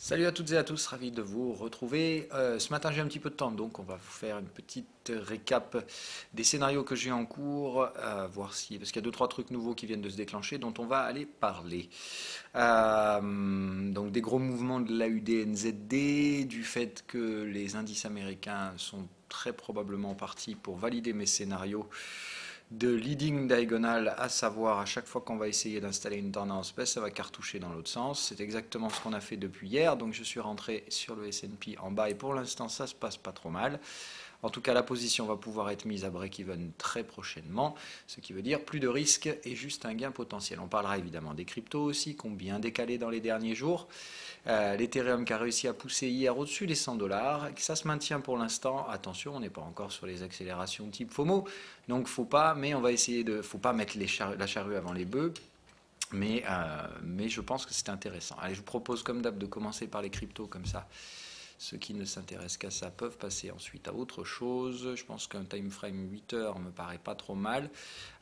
Salut à toutes et à tous, ravi de vous retrouver. Euh, ce matin j'ai un petit peu de temps, donc on va vous faire une petite récap des scénarios que j'ai en cours, euh, voir si parce qu'il y a deux trois trucs nouveaux qui viennent de se déclencher, dont on va aller parler. Euh, donc des gros mouvements de l'AUDNZD, du fait que les indices américains sont très probablement partis pour valider mes scénarios de leading diagonal, à savoir à chaque fois qu'on va essayer d'installer une tendance baisse, ça va cartoucher dans l'autre sens. C'est exactement ce qu'on a fait depuis hier, donc je suis rentré sur le S&P en bas et pour l'instant ça se passe pas trop mal. En tout cas, la position va pouvoir être mise à break-even très prochainement, ce qui veut dire plus de risques et juste un gain potentiel. On parlera évidemment des cryptos aussi, qui ont bien décalé dans les derniers jours. Euh, L'Ethereum qui a réussi à pousser hier au-dessus des 100 dollars, ça se maintient pour l'instant. Attention, on n'est pas encore sur les accélérations type FOMO, donc faut pas, mais on va essayer de, faut pas mettre la charrue avant les bœufs. Mais, euh, mais je pense que c'est intéressant. Allez, je vous propose comme d'hab de commencer par les cryptos comme ça. Ceux qui ne s'intéressent qu'à ça peuvent passer ensuite à autre chose. Je pense qu'un time frame 8 heures me paraît pas trop mal.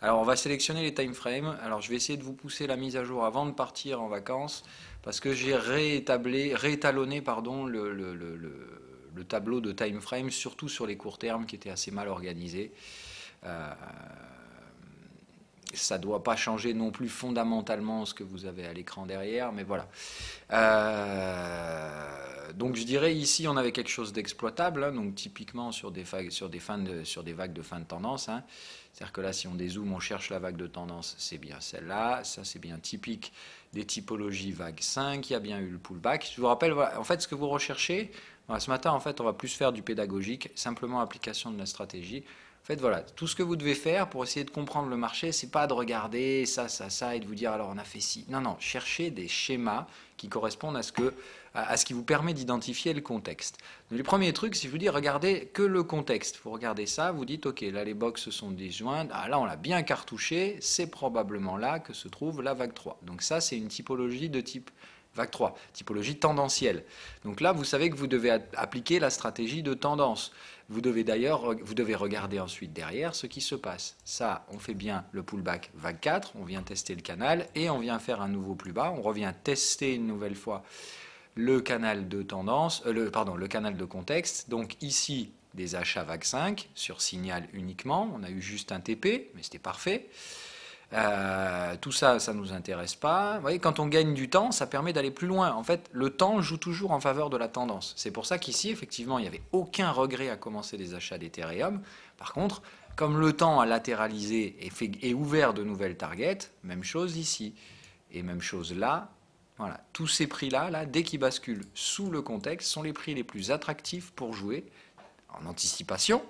Alors on va sélectionner les time frames. Alors je vais essayer de vous pousser la mise à jour avant de partir en vacances parce que j'ai réétalonné pardon, le, tableau de time frame, surtout sur les courts termes qui étaient assez mal organisés. Euh, ça ne doit pas changer non plus fondamentalement ce que vous avez à l'écran derrière, mais voilà. Euh, donc je dirais ici on avait quelque chose d'exploitable, hein, donc typiquement sur des, sur, des fins sur des vagues de fin de tendance. Hein. C'est-à-dire que là, si on dézoome, on cherche la vague de tendance, c'est bien celle-là. Ça, c'est bien typique des typologies vague 5. Il y a bien eu le pullback. Je vous rappelle, en fait, ce que vous recherchez, ce matin, en fait, on va plus faire du pédagogique, simplement application de la stratégie fait, voilà, tout ce que vous devez faire pour essayer de comprendre le marché, c'est pas de regarder ça, ça, ça et de vous dire alors on a fait ci. Non, non, cherchez des schémas qui correspondent à ce, que, à, ce qui vous permet d'identifier le contexte. Le premier truc, si je vous dis regardez que le contexte, vous regardez ça, vous dites ok, là les boxes sont disjointes. ah, là on l'a bien cartouché, c'est probablement là que se trouve la vague 3. Donc ça, c'est une typologie de type vague 3, typologie tendancielle. Donc là, vous savez que vous devez appliquer la stratégie de tendance. Vous devez d'ailleurs, vous devez regarder ensuite derrière ce qui se passe. Ça, on fait bien le pullback vague 4, on vient tester le canal et on vient faire un nouveau plus bas. On revient tester une nouvelle fois le canal de tendance, euh, le, pardon, le canal de contexte. Donc ici, des achats vague 5 sur signal uniquement. On a eu juste un TP, mais c'était parfait. Euh, tout ça, ça ne nous intéresse pas. Vous voyez, quand on gagne du temps, ça permet d'aller plus loin. En fait, le temps joue toujours en faveur de la tendance. C'est pour ça qu'ici, effectivement, il n'y avait aucun regret à commencer les achats d'Ethereum. Par contre, comme le temps a latéralisé et, ouvert de nouvelles targets, même chose ici. Et même chose là. Voilà, tous ces prix-là, là, dès qu'ils basculent sous le contexte, sont les prix les plus attractifs pour jouer en anticipation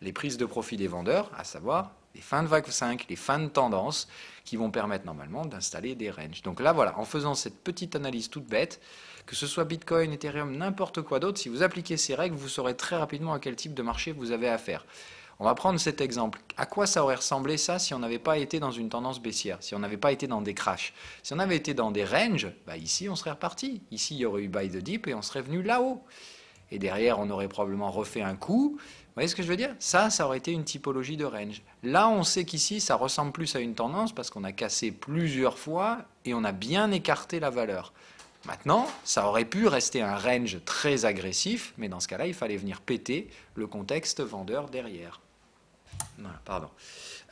les prises de profit des vendeurs, à savoir les fins de vague 5, les fins de tendance, qui vont permettre normalement d'installer des ranges. Donc là, voilà, en faisant cette petite analyse toute bête, que ce soit Bitcoin, Ethereum, n'importe quoi d'autre, si vous appliquez ces règles, vous saurez très rapidement à quel type de marché vous avez affaire. On va prendre cet exemple. À quoi ça aurait ressemblé ça si on n'avait pas été dans une tendance baissière, si on n'avait pas été dans des crashs Si on avait été dans des ranges, bah ici on serait reparti. Ici il y aurait eu buy the dip et on serait venu là-haut. Et derrière on aurait probablement refait un coup, vous voyez ce que je veux dire Ça, ça aurait été une typologie de range. Là, on sait qu'ici, ça ressemble plus à une tendance parce qu'on a cassé plusieurs fois et on a bien écarté la valeur. Maintenant, ça aurait pu rester un range très agressif, mais dans ce cas-là, il fallait venir péter le contexte vendeur derrière. Voilà, pardon.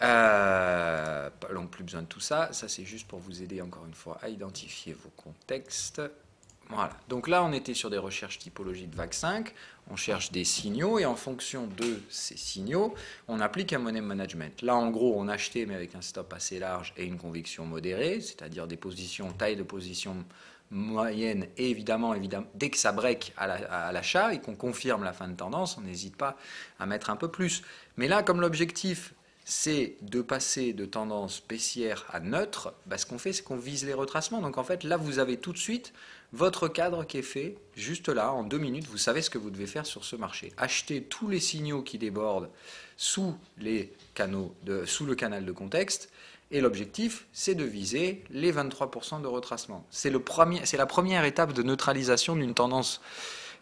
Euh, donc plus besoin de tout ça. Ça, c'est juste pour vous aider encore une fois à identifier vos contextes. Voilà. Donc là, on était sur des recherches typologiques de vague 5. On cherche des signaux et en fonction de ces signaux, on applique un money management. Là, en gros, on achetait mais avec un stop assez large et une conviction modérée, c'est-à-dire des positions, taille de position moyenne et évidemment, évidemment dès que ça break à l'achat et qu'on confirme la fin de tendance, on n'hésite pas à mettre un peu plus. Mais là, comme l'objectif c'est de passer de tendance baissière à neutre, bah, ce qu'on fait, c'est qu'on vise les retracements. Donc en fait, là, vous avez tout de suite votre cadre qui est fait, juste là, en deux minutes, vous savez ce que vous devez faire sur ce marché. Achetez tous les signaux qui débordent sous, les canaux sous le canal de contexte. Et l'objectif, c'est de viser les 23% de retracement. C'est la première étape de neutralisation d'une tendance.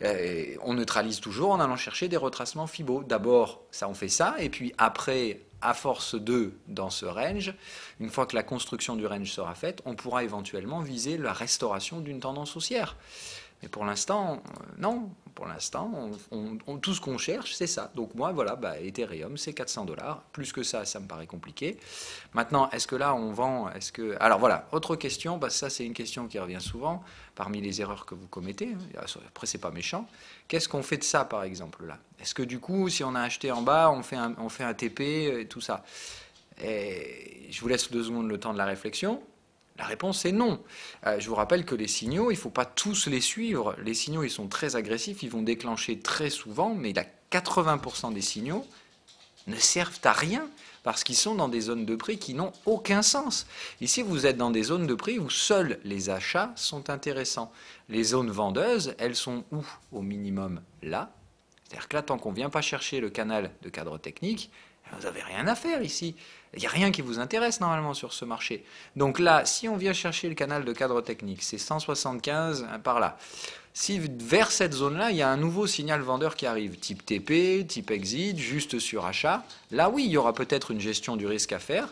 Euh, on neutralise toujours en allant chercher des retracements FIBO. D'abord, ça on fait ça, et puis après, à force de dans ce range, une fois que la construction du range sera faite, on pourra éventuellement viser la restauration d'une tendance haussière. Mais pour l'instant, euh, non. Pour l'instant, on, tout ce qu'on cherche, c'est ça. Donc moi, voilà, bah, Ethereum, c'est 400 dollars. Plus que ça, ça me paraît compliqué. Maintenant, est-ce que là, on vend Est-ce que Alors voilà, autre question. Bah, ça, c'est une question qui revient souvent parmi les erreurs que vous commettez. Après, c'est pas méchant. Qu'est-ce qu'on fait de ça, par exemple là Est-ce que du coup, si on a acheté en bas, on fait un, on fait un TP euh, et tout ça et Je vous laisse deux secondes le temps de la réflexion. La réponse est non. Euh, je vous rappelle que les signaux, il ne faut pas tous les suivre. Les signaux, ils sont très agressifs, ils vont déclencher très souvent, mais la 80% des signaux ne servent à rien parce qu'ils sont dans des zones de prix qui n'ont aucun sens. Ici, vous êtes dans des zones de prix où seuls les achats sont intéressants. Les zones vendeuses, elles sont où Au minimum là. C'est-à-dire que là, tant qu'on ne vient pas chercher le canal de cadre technique, vous n'avez rien à faire ici. Il n'y a rien qui vous intéresse normalement sur ce marché. Donc là, si on vient chercher le canal de cadre technique, c'est 175 hein, par là. Si vers cette zone-là, il y a un nouveau signal vendeur qui arrive, type TP, type exit, juste sur achat, là oui, il y aura peut-être une gestion du risque à faire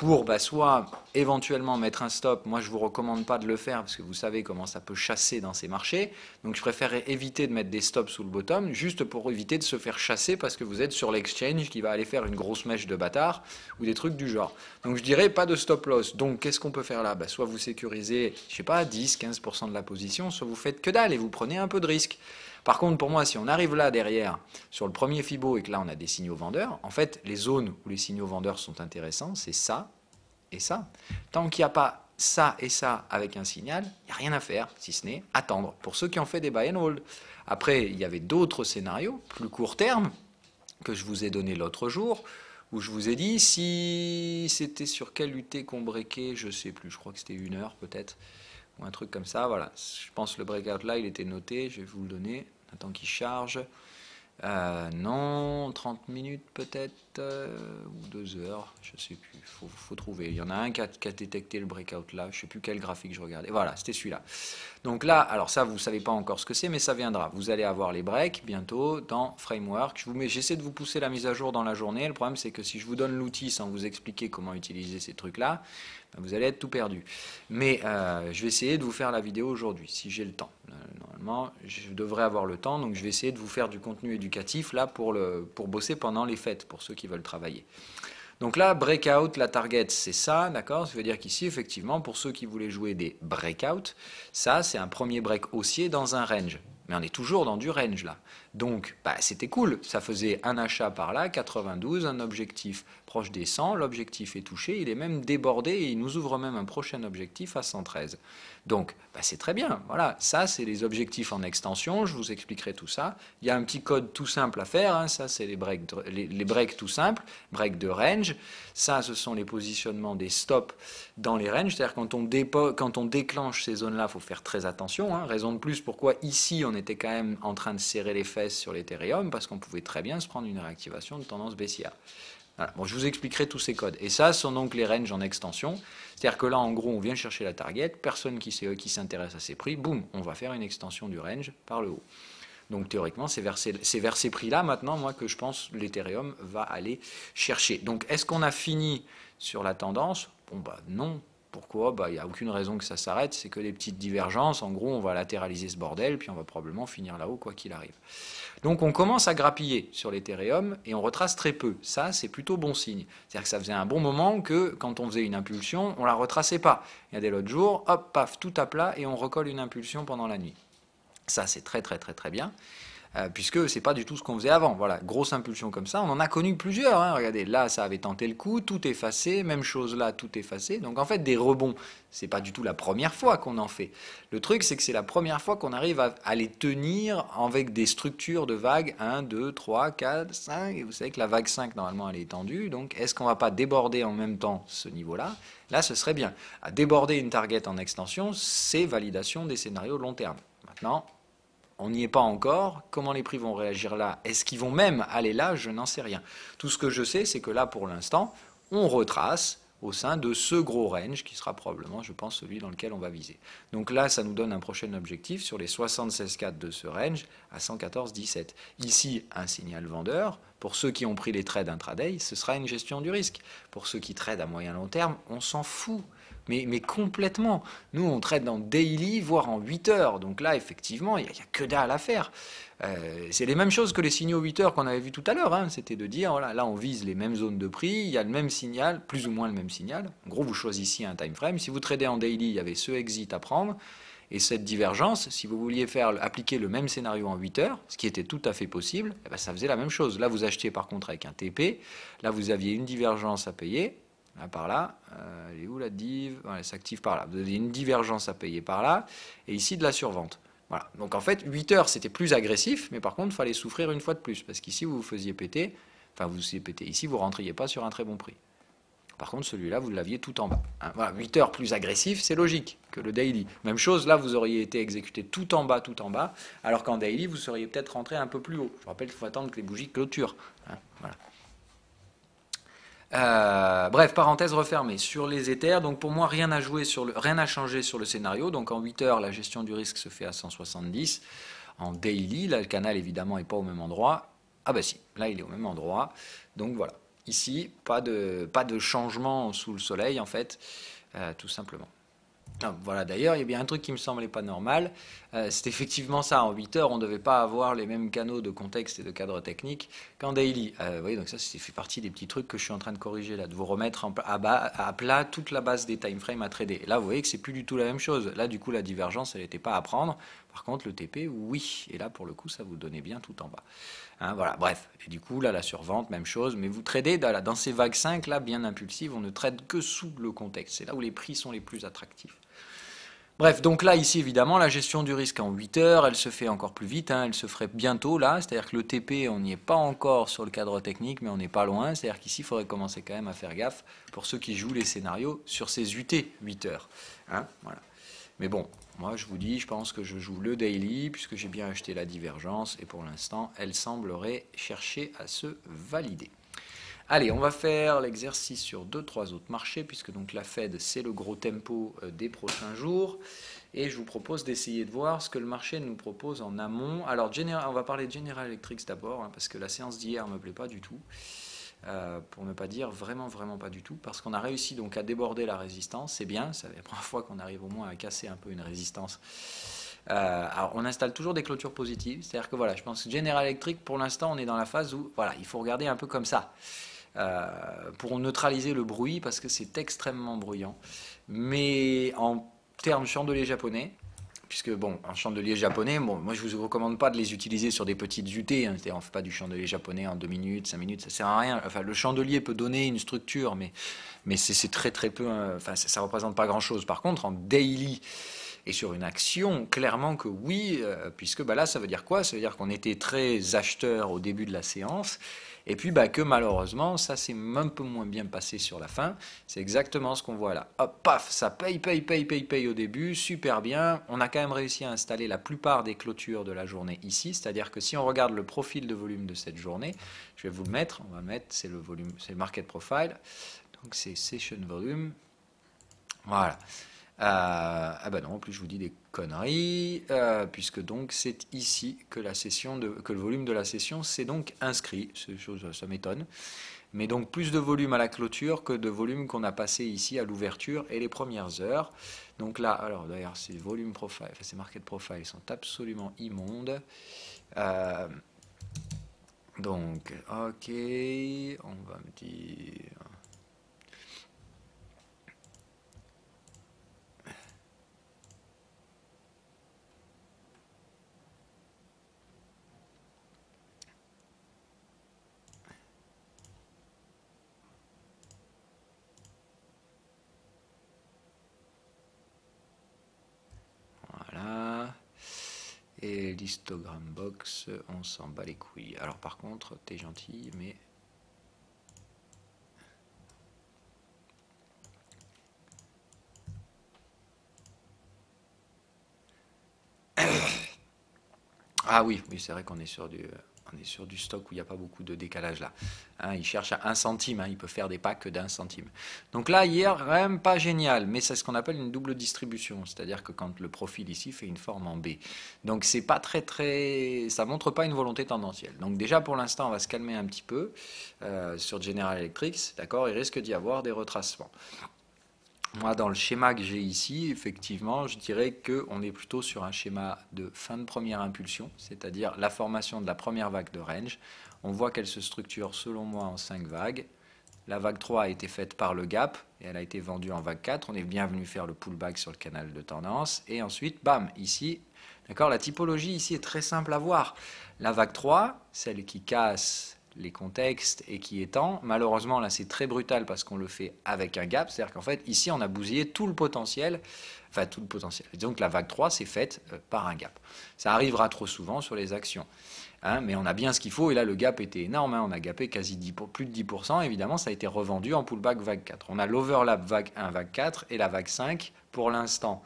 pour bah, soit éventuellement mettre un stop. Moi, je ne vous recommande pas de le faire parce que vous savez comment ça peut chasser dans ces marchés. Donc, je préférerais éviter de mettre des stops sous le bottom juste pour éviter de se faire chasser parce que vous êtes sur l'exchange qui va aller faire une grosse mèche de bâtard ou des trucs du genre. Donc, je dirais pas de stop loss. Donc, qu'est-ce qu'on peut faire là bah, Soit vous sécurisez, je sais pas, 10, 15% de la position, soit vous faites que dalle et vous prenez un peu de risque. Par contre, pour moi, si on arrive là derrière, sur le premier FIBO, et que là on a des signaux vendeurs, en fait, les zones où les signaux vendeurs sont intéressants, c'est ça et ça. Tant qu'il n'y a pas ça et ça avec un signal, il n'y a rien à faire, si ce n'est attendre. Pour ceux qui ont fait des buy and hold. Après, il y avait d'autres scénarios, plus court terme, que je vous ai donné l'autre jour, où je vous ai dit si c'était sur quel UT qu'on breakait, je sais plus, je crois que c'était une heure peut-être ou un truc comme ça. Voilà, je pense que le breakout là, il était noté, je vais vous le donner. Attends qu'il charge. Euh, non, 30 minutes peut-être, euh, ou 2 heures, je sais plus, faut, faut trouver. Il y en a un qui a, qui détecté le breakout là, je sais plus quel graphique je regardais. Voilà, c'était celui-là. Donc là, alors ça, vous ne savez pas encore ce que c'est, mais ça viendra. Vous allez avoir les breaks bientôt dans Framework. Je j'essaie de vous pousser la mise à jour dans la journée. Le problème, c'est que si je vous donne l'outil sans vous expliquer comment utiliser ces trucs-là, vous allez être tout perdu. Mais euh, je vais essayer de vous faire la vidéo aujourd'hui, si j'ai le temps. Euh, normalement, je devrais avoir le temps, donc je vais essayer de vous faire du contenu éducatif là pour, le, pour bosser pendant les fêtes, pour ceux qui veulent travailler. Donc là, breakout, la target, c'est ça, d'accord Ça veut dire qu'ici, effectivement, pour ceux qui voulaient jouer des breakouts, ça, c'est un premier break haussier dans un range. Mais on est toujours dans du range là. Donc, bah, c'était cool. Ça faisait un achat par là, 92, un objectif proche des 100. L'objectif est touché, il est même débordé et il nous ouvre même un prochain objectif à 113. Donc, bah, c'est très bien. Voilà, ça, c'est les objectifs en extension. Je vous expliquerai tout ça. Il y a un petit code tout simple à faire. Hein. Ça, c'est les breaks, les, breaks tout simples, break de range. Ça, ce sont les positionnements des stops dans les ranges. C'est-à-dire, quand, on déclenche ces zones-là, il faut faire très attention. Hein. Raison de plus pourquoi ici, on était quand même en train de serrer les fers sur l'Ethereum parce qu'on pouvait très bien se prendre une réactivation de tendance baissière. Bon, je vous expliquerai tous ces codes. Et ça, sont donc les ranges en extension. C'est-à-dire que là, en gros, on vient chercher la target, personne qui s'intéresse à ces prix, boum, on va faire une extension du range par le haut. Donc théoriquement, c'est vers, vers, ces prix-là maintenant, moi, que je pense l'Ethereum va aller chercher. Donc est-ce qu'on a fini sur la tendance Bon, bah non, pourquoi bah, Il n'y a aucune raison que ça s'arrête, c'est que des petites divergences. En gros, on va latéraliser ce bordel, puis on va probablement finir là-haut, quoi qu'il arrive. Donc on commence à grappiller sur l'Ethereum et on retrace très peu. Ça, c'est plutôt bon signe. C'est-à-dire que ça faisait un bon moment que quand on faisait une impulsion, on la retraçait pas. Il y a des l'autre jour, hop, paf, tout à plat et on recolle une impulsion pendant la nuit. Ça, c'est très, très, très, très bien puisque euh, puisque c'est pas du tout ce qu'on faisait avant. Voilà, grosse impulsion comme ça, on en a connu plusieurs. Hein. regardez, là, ça avait tenté le coup, tout effacé, même chose là, tout effacé. Donc en fait, des rebonds, c'est pas du tout la première fois qu'on en fait. Le truc, c'est que c'est la première fois qu'on arrive à, les tenir avec des structures de vagues 1, 2, 3, 4, 5. Et vous savez que la vague 5, normalement, elle est tendue. Donc est-ce qu'on va pas déborder en même temps ce niveau-là Là, ce serait bien. À déborder une target en extension, c'est validation des scénarios long terme. Maintenant, on n'y est pas encore. Comment les prix vont réagir là Est-ce qu'ils vont même aller là Je n'en sais rien. Tout ce que je sais, c'est que là, pour l'instant, on retrace au sein de ce gros range qui sera probablement, je pense, celui dans lequel on va viser. Donc là, ça nous donne un prochain objectif sur les 76,4 de ce range à 114,17. Ici, un signal vendeur. Pour ceux qui ont pris les trades intraday, ce sera une gestion du risque. Pour ceux qui tradent à moyen long terme, on s'en fout mais, complètement. Nous, on traite en daily, voire en 8 heures. Donc là, effectivement, il n'y a, que dalle à faire. Euh, c'est les mêmes choses que les signaux 8 heures qu'on avait vu tout à l'heure. Hein. C'était de dire, voilà, là, on vise les mêmes zones de prix, il y a le même signal, plus ou moins le même signal. En gros, vous choisissez un time frame. Si vous tradez en daily, il y avait ce exit à prendre. Et cette divergence, si vous vouliez faire appliquer le même scénario en 8 heures, ce qui était tout à fait possible, eh ben, ça faisait la même chose. Là, vous achetiez par contre avec un TP, là, vous aviez une divergence à payer, ah, par là, euh, elle est où la div Elle s'active par là. Vous avez une divergence à payer par là, et ici de la survente. Voilà. Donc en fait, 8 heures, c'était plus agressif, mais par contre, il fallait souffrir une fois de plus, parce qu'ici, vous vous faisiez péter, enfin, vous vous faisiez péter, ici, vous ne rentriez pas sur un très bon prix. Par contre, celui-là, vous l'aviez tout en bas. Hein. voilà, 8 heures plus agressif, c'est logique que le daily. Même chose, là, vous auriez été exécuté tout en bas, tout en bas, alors qu'en daily, vous seriez peut-être rentré un peu plus haut. Je rappelle qu'il faut attendre que les bougies clôturent. Hein, voilà. Euh, bref, parenthèse refermée. Sur les éthers, donc pour moi, rien à jouer sur le, rien changer sur le scénario. Donc en 8 heures, la gestion du risque se fait à 170. En daily, là, le canal évidemment n'est pas au même endroit. Ah bah si, là il est au même endroit. Donc voilà. Ici, pas de, pas de changement sous le soleil en fait, euh, tout simplement. Ah, voilà, d'ailleurs, il y a bien un truc qui me semblait pas normal. Euh, c'est effectivement ça. En 8 heures, on ne devait pas avoir les mêmes canaux de contexte et de cadre technique qu'en daily. Euh, vous voyez, donc ça, c'est fait partie des petits trucs que je suis en train de corriger là, de vous remettre à, plat toute la base des timeframes à trader. là, vous voyez que c'est plus du tout la même chose. Là, du coup, la divergence, elle n'était pas à prendre. Par contre, le TP, oui. Et là, pour le coup, ça vous donnait bien tout en bas. Hein, voilà, bref. Et du coup, là, la survente, même chose. Mais vous tradez dans, ces vagues 5, là, bien impulsives, on ne trade que sous le contexte. C'est là où les prix sont les plus attractifs. Bref, donc là, ici, évidemment, la gestion du risque en 8 heures, elle se fait encore plus vite, hein, elle se ferait bientôt là, c'est-à-dire que le TP, on n'y est pas encore sur le cadre technique, mais on n'est pas loin, c'est-à-dire qu'ici, il faudrait commencer quand même à faire gaffe pour ceux qui jouent les scénarios sur ces UT 8 heures. Hein, voilà. Mais bon, moi, je vous dis, je pense que je joue le daily, puisque j'ai bien acheté la divergence, et pour l'instant, elle semblerait chercher à se valider. Allez, on va faire l'exercice sur deux, trois autres marchés, puisque donc la Fed, c'est le gros tempo euh, des prochains jours. Et je vous propose d'essayer de voir ce que le marché nous propose en amont. Alors, on va parler de General Electric d'abord, hein, parce que la séance d'hier ne me plaît pas du tout. Euh, pour ne pas dire vraiment, vraiment pas du tout, parce qu'on a réussi donc à déborder la résistance. C'est bien, c'est la première fois qu'on arrive au moins à casser un peu une résistance. Euh, alors on installe toujours des clôtures positives, c'est-à-dire que voilà, je pense que General Electric, pour l'instant, on est dans la phase où voilà, il faut regarder un peu comme ça. Euh, pour neutraliser le bruit parce que c'est extrêmement bruyant. Mais en termes chandelier japonais, puisque bon, un chandelier japonais, bon, moi je vous recommande pas de les utiliser sur des petites UT, hein. on fait pas du chandelier japonais en 2 minutes, 5 minutes, ça sert à rien. Enfin, le chandelier peut donner une structure, mais, mais c'est très très peu, hein. enfin, ça, ça, représente pas grand chose. Par contre, en daily et sur une action, clairement que oui, euh, puisque bah, là ça veut dire quoi Ça veut dire qu'on était très acheteur au début de la séance et puis bah, que malheureusement, ça s'est un peu moins bien passé sur la fin. C'est exactement ce qu'on voit là. Hop, paf, ça paye, paye, paye, paye, paye au début, super bien. On a quand même réussi à installer la plupart des clôtures de la journée ici. C'est-à-dire que si on regarde le profil de volume de cette journée, je vais vous le mettre. On va mettre, c'est le volume, c'est le market profile. Donc c'est session volume. Voilà. Euh, ah ben non, en plus je vous dis des conneries euh, puisque donc c'est ici que, la session de, que le volume de la session s'est donc inscrit. Chose, ça m'étonne. Mais donc plus de volume à la clôture que de volume qu'on a passé ici à l'ouverture et les premières heures. Donc là, alors d'ailleurs, ces volume profile, ces market profiles sont absolument immondes. Euh, donc, ok, on va me dire Histogram box, on s'en bat les couilles. Alors par contre, t'es gentil, mais... Ah oui, oui c'est vrai qu'on est sur du... Euh, on est sur du stock où il n'y a pas beaucoup de décalage là. Hein, il cherche à 1 centime, hein, il peut faire des packs d'un centime. Donc là, hier, même pas génial, mais c'est ce qu'on appelle une double distribution, c'est-à-dire que quand le profil ici fait une forme en B. Donc c'est pas très très... ça montre pas une volonté tendancielle. Donc déjà pour l'instant, on va se calmer un petit peu euh, sur General Electric, d'accord Il risque d'y avoir des retracements. Moi, dans le schéma que j'ai ici, effectivement, je dirais qu'on est plutôt sur un schéma de fin de première impulsion, c'est-à-dire la formation de la première vague de range. On voit qu'elle se structure, selon moi, en cinq vagues. La vague 3 a été faite par le gap et elle a été vendue en vague 4. On est bien venu faire le pullback sur le canal de tendance. Et ensuite, bam, ici, d'accord, la typologie ici est très simple à voir. La vague 3, celle qui casse les contextes et qui étant Malheureusement, là, c'est très brutal parce qu'on le fait avec un gap. C'est-à-dire qu'en fait, ici, on a bousillé tout le potentiel. Enfin, tout le potentiel. Donc, la vague 3 c'est faite euh, par un gap. Ça arrivera trop souvent sur les actions. Hein. mais on a bien ce qu'il faut. Et là, le gap était énorme. Hein. on a gapé quasi 10 pour, plus de 10%. Évidemment, ça a été revendu en pullback vague 4. On a l'overlap vague 1, vague 4 et la vague 5 pour l'instant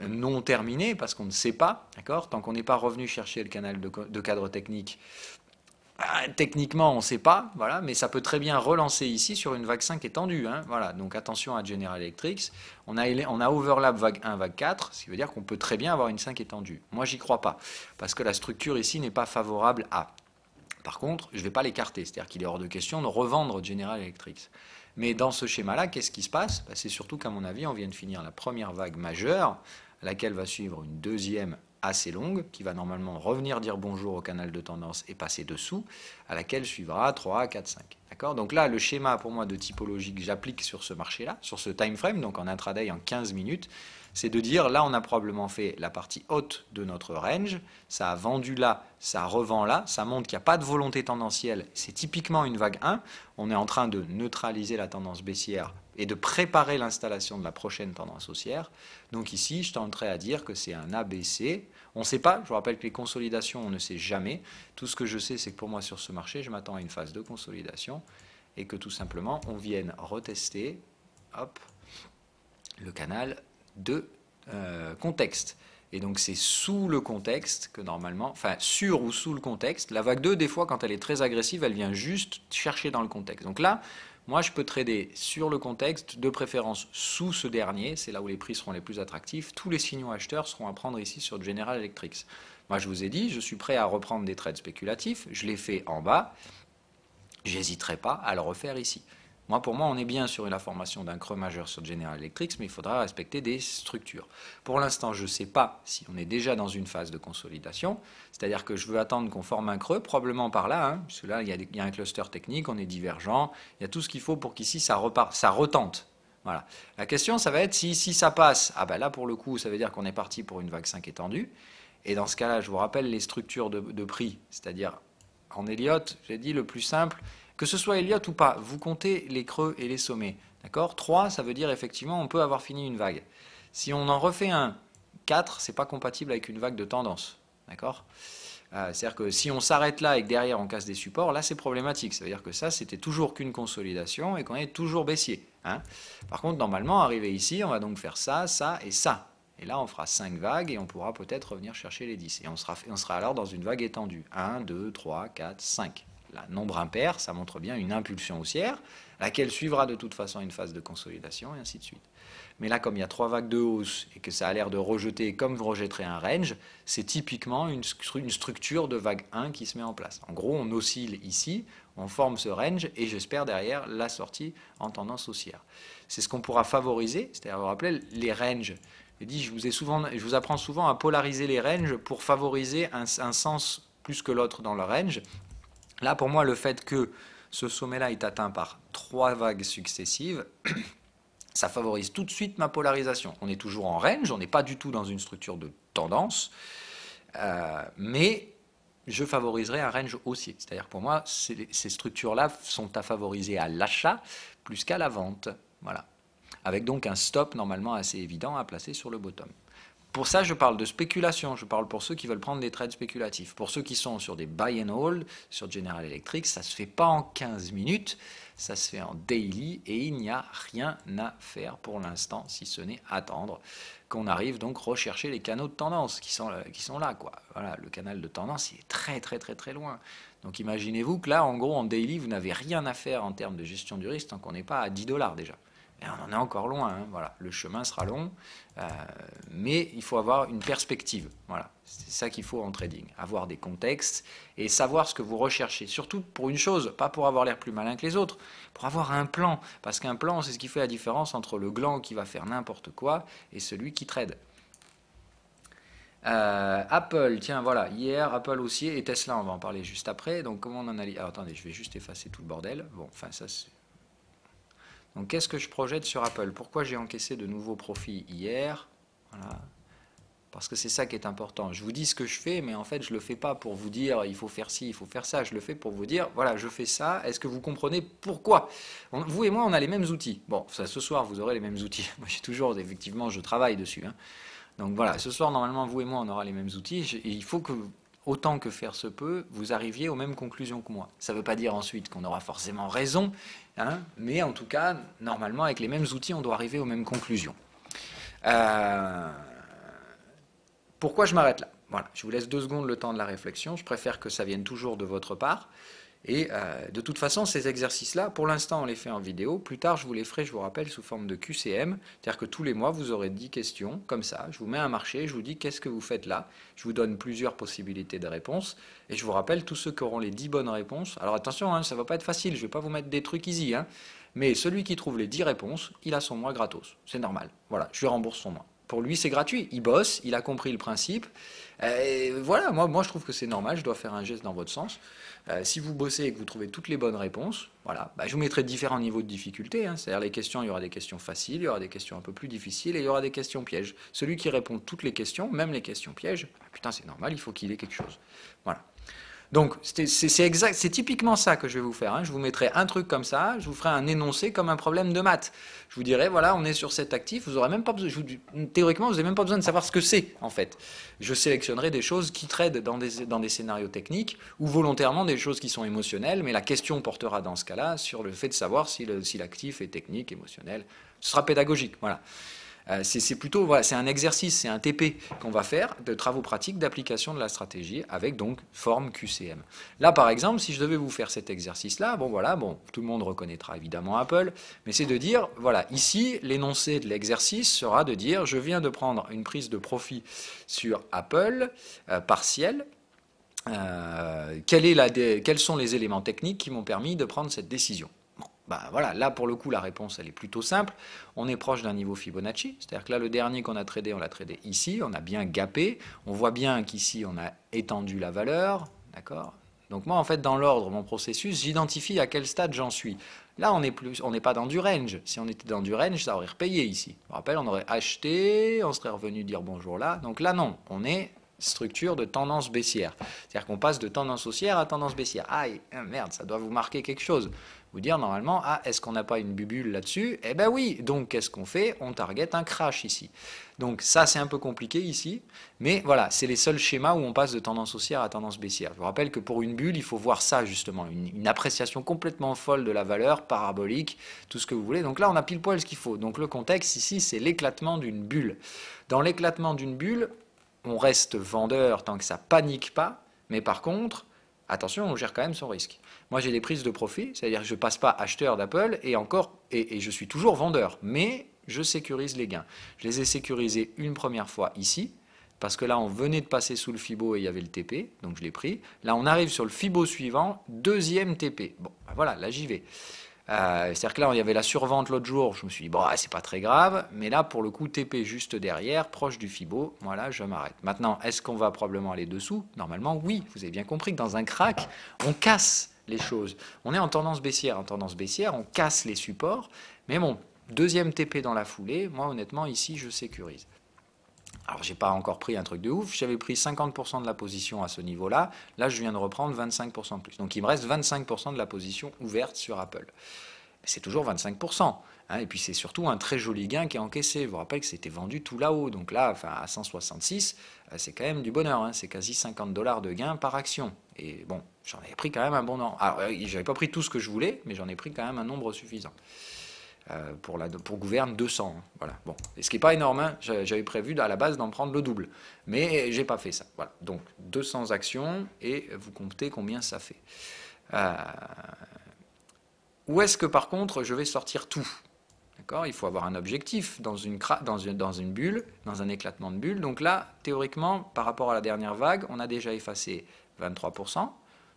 euh, non terminée parce qu'on ne sait pas, d'accord Tant qu'on n'est pas revenu chercher le canal de cadre technique, ah, techniquement, on ne sait pas, voilà, mais ça peut très bien relancer ici sur une vague 5 étendue. Hein, voilà, donc attention à General Electric. On a, on a overlap vague 1, vague 4, ce qui veut dire qu'on peut très bien avoir une 5 étendue. Moi, j'y crois pas, parce que la structure ici n'est pas favorable à. Par contre, je ne vais pas l'écarter, c'est-à-dire qu'il est hors de question de revendre General Electric. Mais dans ce schéma-là, qu'est-ce qui se passe bah, C'est surtout qu'à mon avis, on vient de finir la première vague majeure, laquelle va suivre une deuxième assez longue, qui va normalement revenir dire bonjour au canal de tendance et passer dessous, à laquelle suivra 3, 4, 5. D'accord Donc là, le schéma pour moi de typologie que j'applique sur ce marché-là, sur ce time frame, donc en intraday en 15 minutes, c'est de dire là, on a probablement fait la partie haute de notre range, ça a vendu là, ça revend là, ça montre qu'il n'y a pas de volonté tendancielle, c'est typiquement une vague 1, on est en train de neutraliser la tendance baissière et de préparer l'installation de la prochaine tendance haussière. Donc ici, je tenterai à dire que c'est un ABC on ne sait pas, je vous rappelle que les consolidations, on ne sait jamais. Tout ce que je sais, c'est que pour moi, sur ce marché, je m'attends à une phase de consolidation et que tout simplement, on vienne retester hop, le canal de euh, contexte. Et donc c'est sous le contexte que normalement, enfin sur ou sous le contexte, la vague 2, des fois, quand elle est très agressive, elle vient juste chercher dans le contexte. Donc là, moi, je peux trader sur le contexte, de préférence sous ce dernier, c'est là où les prix seront les plus attractifs. Tous les signaux acheteurs seront à prendre ici sur General Electric. Moi, je vous ai dit, je suis prêt à reprendre des trades spéculatifs, je l'ai fait en bas, j'hésiterai pas à le refaire ici. Moi, pour moi, on est bien sur la formation d'un creux majeur sur General Electric, mais il faudra respecter des structures. Pour l'instant, je ne sais pas si on est déjà dans une phase de consolidation, c'est-à-dire que je veux attendre qu'on forme un creux, probablement par là, hein, parce là, il y, a un cluster technique, on est divergent, il y a tout ce qu'il faut pour qu'ici, ça, reparte, ça retente. Voilà. La question, ça va être si, si ça passe, ah ben là, pour le coup, ça veut dire qu'on est parti pour une vague 5 étendue. Et dans ce cas-là, je vous rappelle les structures de, de prix, c'est-à-dire en Elliott, j'ai dit le plus simple, que ce soit Elliott ou pas, vous comptez les creux et les sommets. D'accord 3, ça veut dire effectivement on peut avoir fini une vague. Si on en refait un 4, c'est pas compatible avec une vague de tendance. D'accord euh, C'est-à-dire que si on s'arrête là et que derrière on casse des supports, là c'est problématique. Ça veut dire que ça c'était toujours qu'une consolidation et qu'on est toujours baissier. Hein Par contre, normalement, arrivé ici, on va donc faire ça, ça et ça. Et là, on fera 5 vagues et on pourra peut-être revenir chercher les 10. Et on sera, on sera alors dans une vague étendue. 1, 2, 3, 4, 5 la nombre impair, ça montre bien une impulsion haussière, laquelle suivra de toute façon une phase de consolidation, et ainsi de suite. Mais là, comme il y a trois vagues de hausse et que ça a l'air de rejeter comme vous rejeterez un range, c'est typiquement une, structure de vague 1 qui se met en place. En gros, on oscille ici, on forme ce range et j'espère derrière la sortie en tendance haussière. C'est ce qu'on pourra favoriser, c'est-à-dire, vous rappelez, les ranges. Je, dis, je, vous ai souvent, je vous apprends souvent à polariser les ranges pour favoriser un, un sens plus que l'autre dans le range Là, pour moi, le fait que ce sommet-là est atteint par trois vagues successives, ça favorise tout de suite ma polarisation. On est toujours en range, on n'est pas du tout dans une structure de tendance, euh, mais je favoriserai un range haussier. C'est-à-dire pour moi, ces, ces structures-là sont à favoriser à l'achat plus qu'à la vente. Voilà. Avec donc un stop normalement assez évident à placer sur le bottom. Pour ça, je parle de spéculation. Je parle pour ceux qui veulent prendre des trades spéculatifs. Pour ceux qui sont sur des buy and hold, sur General Electric, ça ne se fait pas en 15 minutes, ça se fait en daily et il n'y a rien à faire pour l'instant, si ce n'est attendre qu'on arrive donc rechercher les canaux de tendance euh, qui sont, là. Quoi. Voilà, le canal de tendance, il est très très très très loin. Donc imaginez-vous que là, en gros, en daily, vous n'avez rien à faire en termes de gestion du risque tant qu'on n'est pas à 10 dollars déjà on en est encore loin. Hein. voilà, le chemin sera long, euh, mais il faut avoir une perspective. Voilà, c'est ça qu'il faut en trading, avoir des contextes et savoir ce que vous recherchez. Surtout pour une chose, pas pour avoir l'air plus malin que les autres, pour avoir un plan, parce qu'un plan, c'est ce qui fait la différence entre le gland qui va faire n'importe quoi et celui qui trade. Euh, Apple, tiens, voilà, hier, Apple aussi, et Tesla, on va en parler juste après. Donc, comment on en Alors, attendez, je vais juste effacer tout le bordel. Bon, enfin, ça, donc qu'est-ce que je projette sur Apple Pourquoi j'ai encaissé de nouveaux profits hier voilà. Parce que c'est ça qui est important. Je vous dis ce que je fais, mais en fait, je ne le fais pas pour vous dire il faut faire ci, il faut faire ça. Je le fais pour vous dire voilà, je fais ça. Est-ce que vous comprenez pourquoi Vous et moi, on a les mêmes outils. Bon, ça, ce soir, vous aurez les mêmes outils. Moi, j'ai toujours, effectivement, je travaille dessus. Hein. Donc voilà, ce soir, normalement, vous et moi, on aura les mêmes outils. il faut que autant que faire se peut, vous arriviez aux mêmes conclusions que moi. Ça ne veut pas dire ensuite qu'on aura forcément raison, hein, mais en tout cas, normalement, avec les mêmes outils, on doit arriver aux mêmes conclusions. Euh, pourquoi je m'arrête là je vous laisse deux secondes le temps de la réflexion. Je préfère que ça vienne toujours de votre part. Et euh, de toute façon, ces exercices-là, pour l'instant, on les fait en vidéo. Plus tard, je vous les ferai, je vous rappelle, sous forme de QCM. C'est-à-dire que tous les mois, vous aurez 10 questions, comme ça. Je vous mets un marché, je vous dis qu'est-ce que vous faites là. Je vous donne plusieurs possibilités de réponses. Et je vous rappelle, tous ceux qui auront les 10 bonnes réponses. Alors attention, hein, ça ne va pas être facile, je ne vais pas vous mettre des trucs easy. Hein. mais celui qui trouve les 10 réponses, il a son mois gratos. C'est normal. Voilà, je lui rembourse son mois pour lui, c'est gratuit. Il bosse, il a compris le principe. Et voilà, moi, moi, je trouve que c'est normal. Je dois faire un geste dans votre sens. Euh, si vous bossez et que vous trouvez toutes les bonnes réponses, voilà, bah, je vous mettrai différents niveaux de difficulté. Hein. C'est-à-dire les questions, il y aura des questions faciles, il y aura des questions un peu plus difficiles et il y aura des questions pièges. Celui qui répond toutes les questions, même les questions pièges, ah, putain c'est normal, il faut qu'il ait quelque chose. Voilà. Donc, c'est typiquement ça que je vais vous faire. Hein. Je vous mettrai un truc comme ça, je vous ferai un énoncé comme un problème de maths. Je vous dirai, voilà, on est sur cet actif, vous aurez même pas besoin, théoriquement, vous n'avez même pas besoin de savoir ce que c'est, en fait. Je sélectionnerai des choses qui traitent dans des, scénarios techniques ou volontairement des choses qui sont émotionnelles, mais la question portera dans ce cas-là sur le fait de savoir si l'actif est technique, émotionnel. Ce sera pédagogique, voilà. Euh, c'est plutôt c'est un exercice, c'est un TP qu'on va faire de travaux pratiques d'application de la stratégie avec donc forme QCM. Là par exemple, si je devais vous faire cet exercice là, bon voilà, bon tout le monde reconnaîtra évidemment Apple, mais c'est de dire voilà, ici l'énoncé de l'exercice sera de dire je viens de prendre une prise de profit sur Apple euh, partielle euh, est quels sont les éléments techniques qui m'ont permis de prendre cette décision bah, voilà, là pour le coup la réponse elle est plutôt simple. On est proche d'un niveau Fibonacci, c'est-à-dire que là le dernier qu'on a tradé, on l'a tradé ici, on a bien gapé, on voit bien qu'ici on a étendu la valeur, d'accord Donc moi en fait dans l'ordre mon processus, j'identifie à quel stade j'en suis. Là on n'est plus, on n'est pas dans du range. Si on était dans du range, ça aurait repayé ici. Je vous rappelle, on aurait acheté, on serait revenu dire bonjour là. Donc là non, on est structure de tendance baissière. C'est-à-dire qu'on passe de tendance haussière à tendance baissière. Aïe, hein, merde, ça doit vous marquer quelque chose vous dire normalement, ah, est-ce qu'on n'a pas une bubule là-dessus Eh ben oui, donc qu'est-ce qu'on fait On target un crash ici. Donc ça, c'est un peu compliqué ici, mais voilà, c'est les seuls schémas où on passe de tendance haussière à tendance baissière. Je vous rappelle que pour une bulle, il faut voir ça justement, une, une appréciation complètement folle de la valeur, parabolique, tout ce que vous voulez. Donc là, on a pile poil ce qu'il faut. Donc le contexte ici, c'est l'éclatement d'une bulle. Dans l'éclatement d'une bulle, on reste vendeur tant que ça panique pas, mais par contre, attention, on gère quand même son risque. Moi, j'ai des prises de profit, c'est-à-dire que je ne passe pas acheteur d'Apple et encore, et, je suis toujours vendeur, mais je sécurise les gains. Je les ai sécurisés une première fois ici, parce que là, on venait de passer sous le FIBO et il y avait le TP, donc je l'ai pris. Là, on arrive sur le FIBO suivant, deuxième TP. Bon, ben voilà, là, j'y vais. Euh, c'est-à-dire que là, il y avait la survente l'autre jour, je me suis dit, bon, c'est pas très grave, mais là, pour le coup, TP juste derrière, proche du FIBO, voilà, je m'arrête. Maintenant, est-ce qu'on va probablement aller dessous Normalement, oui, vous avez bien compris que dans un crack, on casse les choses. On est en tendance baissière, en tendance baissière, on casse les supports, mais bon, deuxième TP dans la foulée, moi honnêtement, ici, je sécurise. Alors, j'ai pas encore pris un truc de ouf. J'avais pris 50% de la position à ce niveau-là. Là, je viens de reprendre 25% de plus. Donc, il me reste 25% de la position ouverte sur Apple. C'est toujours 25%. Hein. et puis, c'est surtout un très joli gain qui est encaissé. Vous vous rappelez que c'était vendu tout là-haut. Donc là, à 166, euh, c'est quand même du bonheur. Hein. c'est quasi 50 dollars de gain par action. Et bon, j'en ai pris quand même un bon nombre. Alors, euh, j'avais pas pris tout ce que je voulais, mais j'en ai pris quand même un nombre suffisant. Euh, pour, gouverne 200. Hein. voilà. bon. Et ce qui n'est pas énorme, hein. j'avais prévu à la base d'en prendre le double. Mais j'ai pas fait ça. Voilà. Donc 200 actions et vous comptez combien ça fait. Euh, où est-ce que par contre je vais sortir tout il faut avoir un objectif dans une, dans, dans une, bulle, dans un éclatement de bulle. Donc là, théoriquement, par rapport à la dernière vague, on a déjà effacé 23%.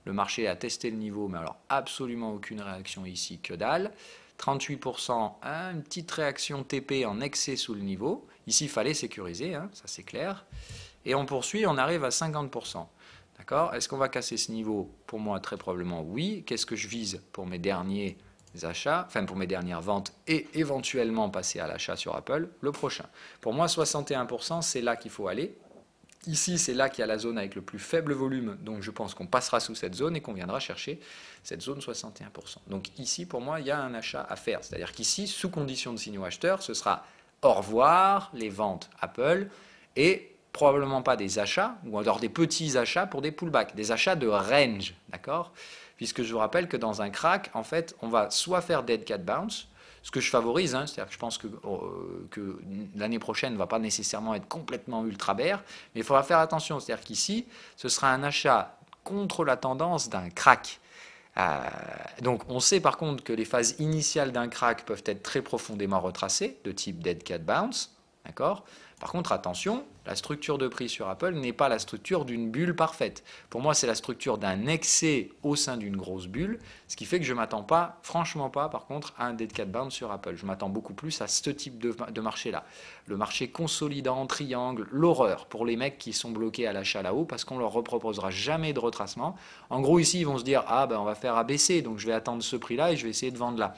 Le marché a testé le niveau, mais alors absolument aucune réaction ici, que dalle. 38%, une petite réaction TP en excès sous le niveau. Ici, il fallait sécuriser, hein, ça c'est clair. Et on poursuit, on arrive à 50%. D'accord Est-ce qu'on va casser ce niveau Pour moi, très probablement oui. Qu'est-ce que je vise pour mes derniers achats, enfin pour mes dernières ventes et éventuellement passer à l'achat sur Apple le prochain Pour moi, 61%, c'est là qu'il faut aller Ici, c'est là qu'il y a la zone avec le plus faible volume, donc je pense qu'on passera sous cette zone et qu'on viendra chercher cette zone 61%. Donc ici, pour moi, il y a un achat à faire. C'est-à-dire qu'ici, sous condition de signaux acheteurs, ce sera au revoir les ventes Apple et probablement pas des achats, ou alors des petits achats pour des pullbacks, des achats de range, d'accord Puisque je vous rappelle que dans un crack, en fait, on va soit faire dead cat bounce, ce que je favorise, hein, c'est-à-dire que je pense que, euh, l'année prochaine ne va pas nécessairement être complètement ultra bear, mais il faudra faire attention, c'est-à-dire qu'ici, ce sera un achat contre la tendance d'un crack. Euh, donc on sait par contre que les phases initiales d'un crack peuvent être très profondément retracées, de type dead cat bounce, d'accord par contre, attention, la structure de prix sur Apple n'est pas la structure d'une bulle parfaite. Pour moi, c'est la structure d'un excès au sein d'une grosse bulle, ce qui fait que je ne m'attends pas, franchement pas, par contre, à un dead cat bound sur Apple. Je m'attends beaucoup plus à ce type de, marché-là. Le marché consolidant, triangle, l'horreur pour les mecs qui sont bloqués à l'achat là-haut parce qu'on leur reproposera jamais de retracement. En gros, ici, ils vont se dire, ah ben on va faire ABC, donc je vais attendre ce prix-là et je vais essayer de vendre là.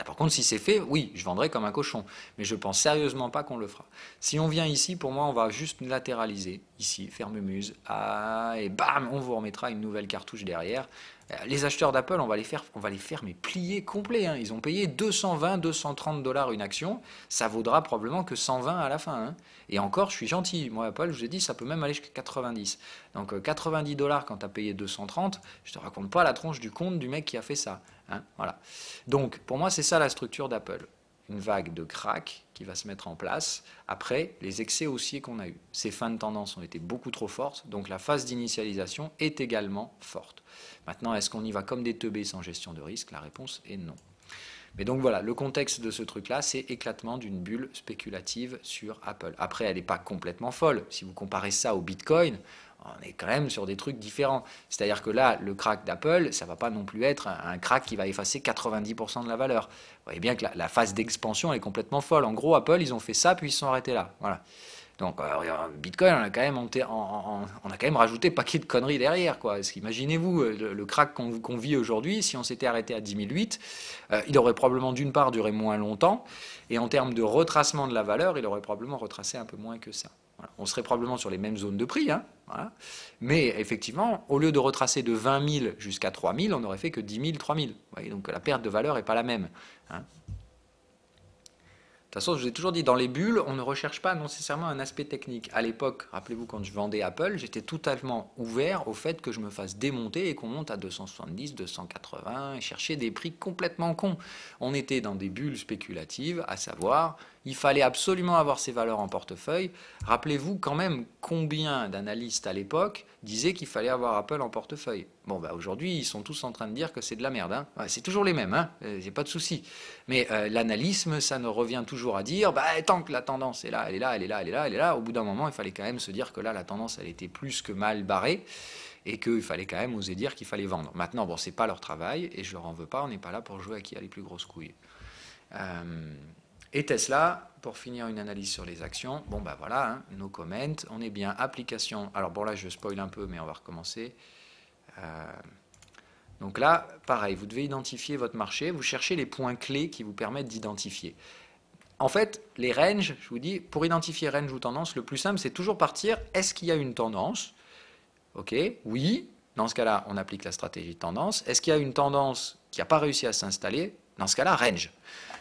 Ah, par contre, si c'est fait, oui, je vendrai comme un cochon. Mais je pense sérieusement pas qu'on le fera. Si on vient ici, pour moi, on va juste latéraliser ici, ferme muse, ah, et bam, on vous remettra une nouvelle cartouche derrière. Euh, les acheteurs d'Apple, on va les faire, on va les faire mais plier complet. Hein. Ils ont payé 220, 230 dollars une action. Ça vaudra probablement que 120 à la fin. Hein. Et encore, je suis gentil. Moi, Apple, je vous ai dit, ça peut même aller jusqu'à 90. Donc 90 euh, dollars quand tu as payé 230, je te raconte pas la tronche du compte du mec qui a fait ça. Hein. Voilà. Donc, pour moi, c'est ça la structure d'Apple. Une vague de crack va se mettre en place après les excès haussiers qu'on a eu Ces fins de tendance ont été beaucoup trop fortes, donc la phase d'initialisation est également forte. Maintenant, est-ce qu'on y va comme des teubés sans gestion de risque La réponse est non. Mais donc voilà, le contexte de ce truc-là, c'est éclatement d'une bulle spéculative sur Apple. Après, elle n'est pas complètement folle. Si vous comparez ça au Bitcoin, on est quand même sur des trucs différents. C'est-à-dire que là, le crack d'Apple, ça va pas non plus être un, crack qui va effacer 90% de la valeur. Vous voyez bien que la, phase d'expansion est complètement folle. En gros, Apple, ils ont fait ça, puis ils sont arrêtés là. Voilà. Donc, euh, Bitcoin, on a quand même, on a quand même rajouté paquet de conneries derrière. Quoi. Imaginez-vous euh, le, crack qu'on, vit aujourd'hui, si on s'était arrêté à 10 euh, il aurait probablement d'une part duré moins longtemps, et en termes de retracement de la valeur, il aurait probablement retracé un peu moins que ça. On serait probablement sur les mêmes zones de prix, hein. mais effectivement, au lieu de retracer de 20 000 jusqu'à 3 000, on n'aurait fait que 10 000, 3 000. voyez, donc la perte de valeur n'est pas la même. Hein. De toute façon, je vous ai toujours dit, dans les bulles, on ne recherche pas nécessairement un aspect technique. À l'époque, rappelez-vous, quand je vendais Apple, j'étais totalement ouvert au fait que je me fasse démonter et qu'on monte à 270, 280, et chercher des prix complètement cons. On était dans des bulles spéculatives, à savoir, il fallait absolument avoir ces valeurs en portefeuille. Rappelez-vous quand même combien d'analystes à l'époque disaient qu'il fallait avoir Apple en portefeuille. Bon, bah aujourd'hui, ils sont tous en train de dire que c'est de la merde. Hein. c'est toujours les mêmes, hein. j'ai euh, pas de souci. Mais euh, l'analysme, ça ne revient toujours à dire bah, tant que la tendance est là, elle est là, elle est là, elle est là, elle est là. Au bout d'un moment, il fallait quand même se dire que là, la tendance, elle était plus que mal barrée et qu'il fallait quand même oser dire qu'il fallait vendre. Maintenant, bon, c'est pas leur travail et je leur en veux pas, on n'est pas là pour jouer à qui a les plus grosses couilles. Euh, et Tesla, pour finir une analyse sur les actions, bon ben voilà, hein, nos comments, on est bien application. Alors bon là je spoil un peu, mais on va recommencer. Euh, donc là, pareil, vous devez identifier votre marché, vous cherchez les points clés qui vous permettent d'identifier. En fait, les ranges, je vous dis, pour identifier range ou tendance, le plus simple, c'est toujours partir, est-ce qu'il y a une tendance Ok, oui, dans ce cas-là, on applique la stratégie de tendance. Est-ce qu'il y a une tendance qui n'a pas réussi à s'installer Dans ce cas-là, range.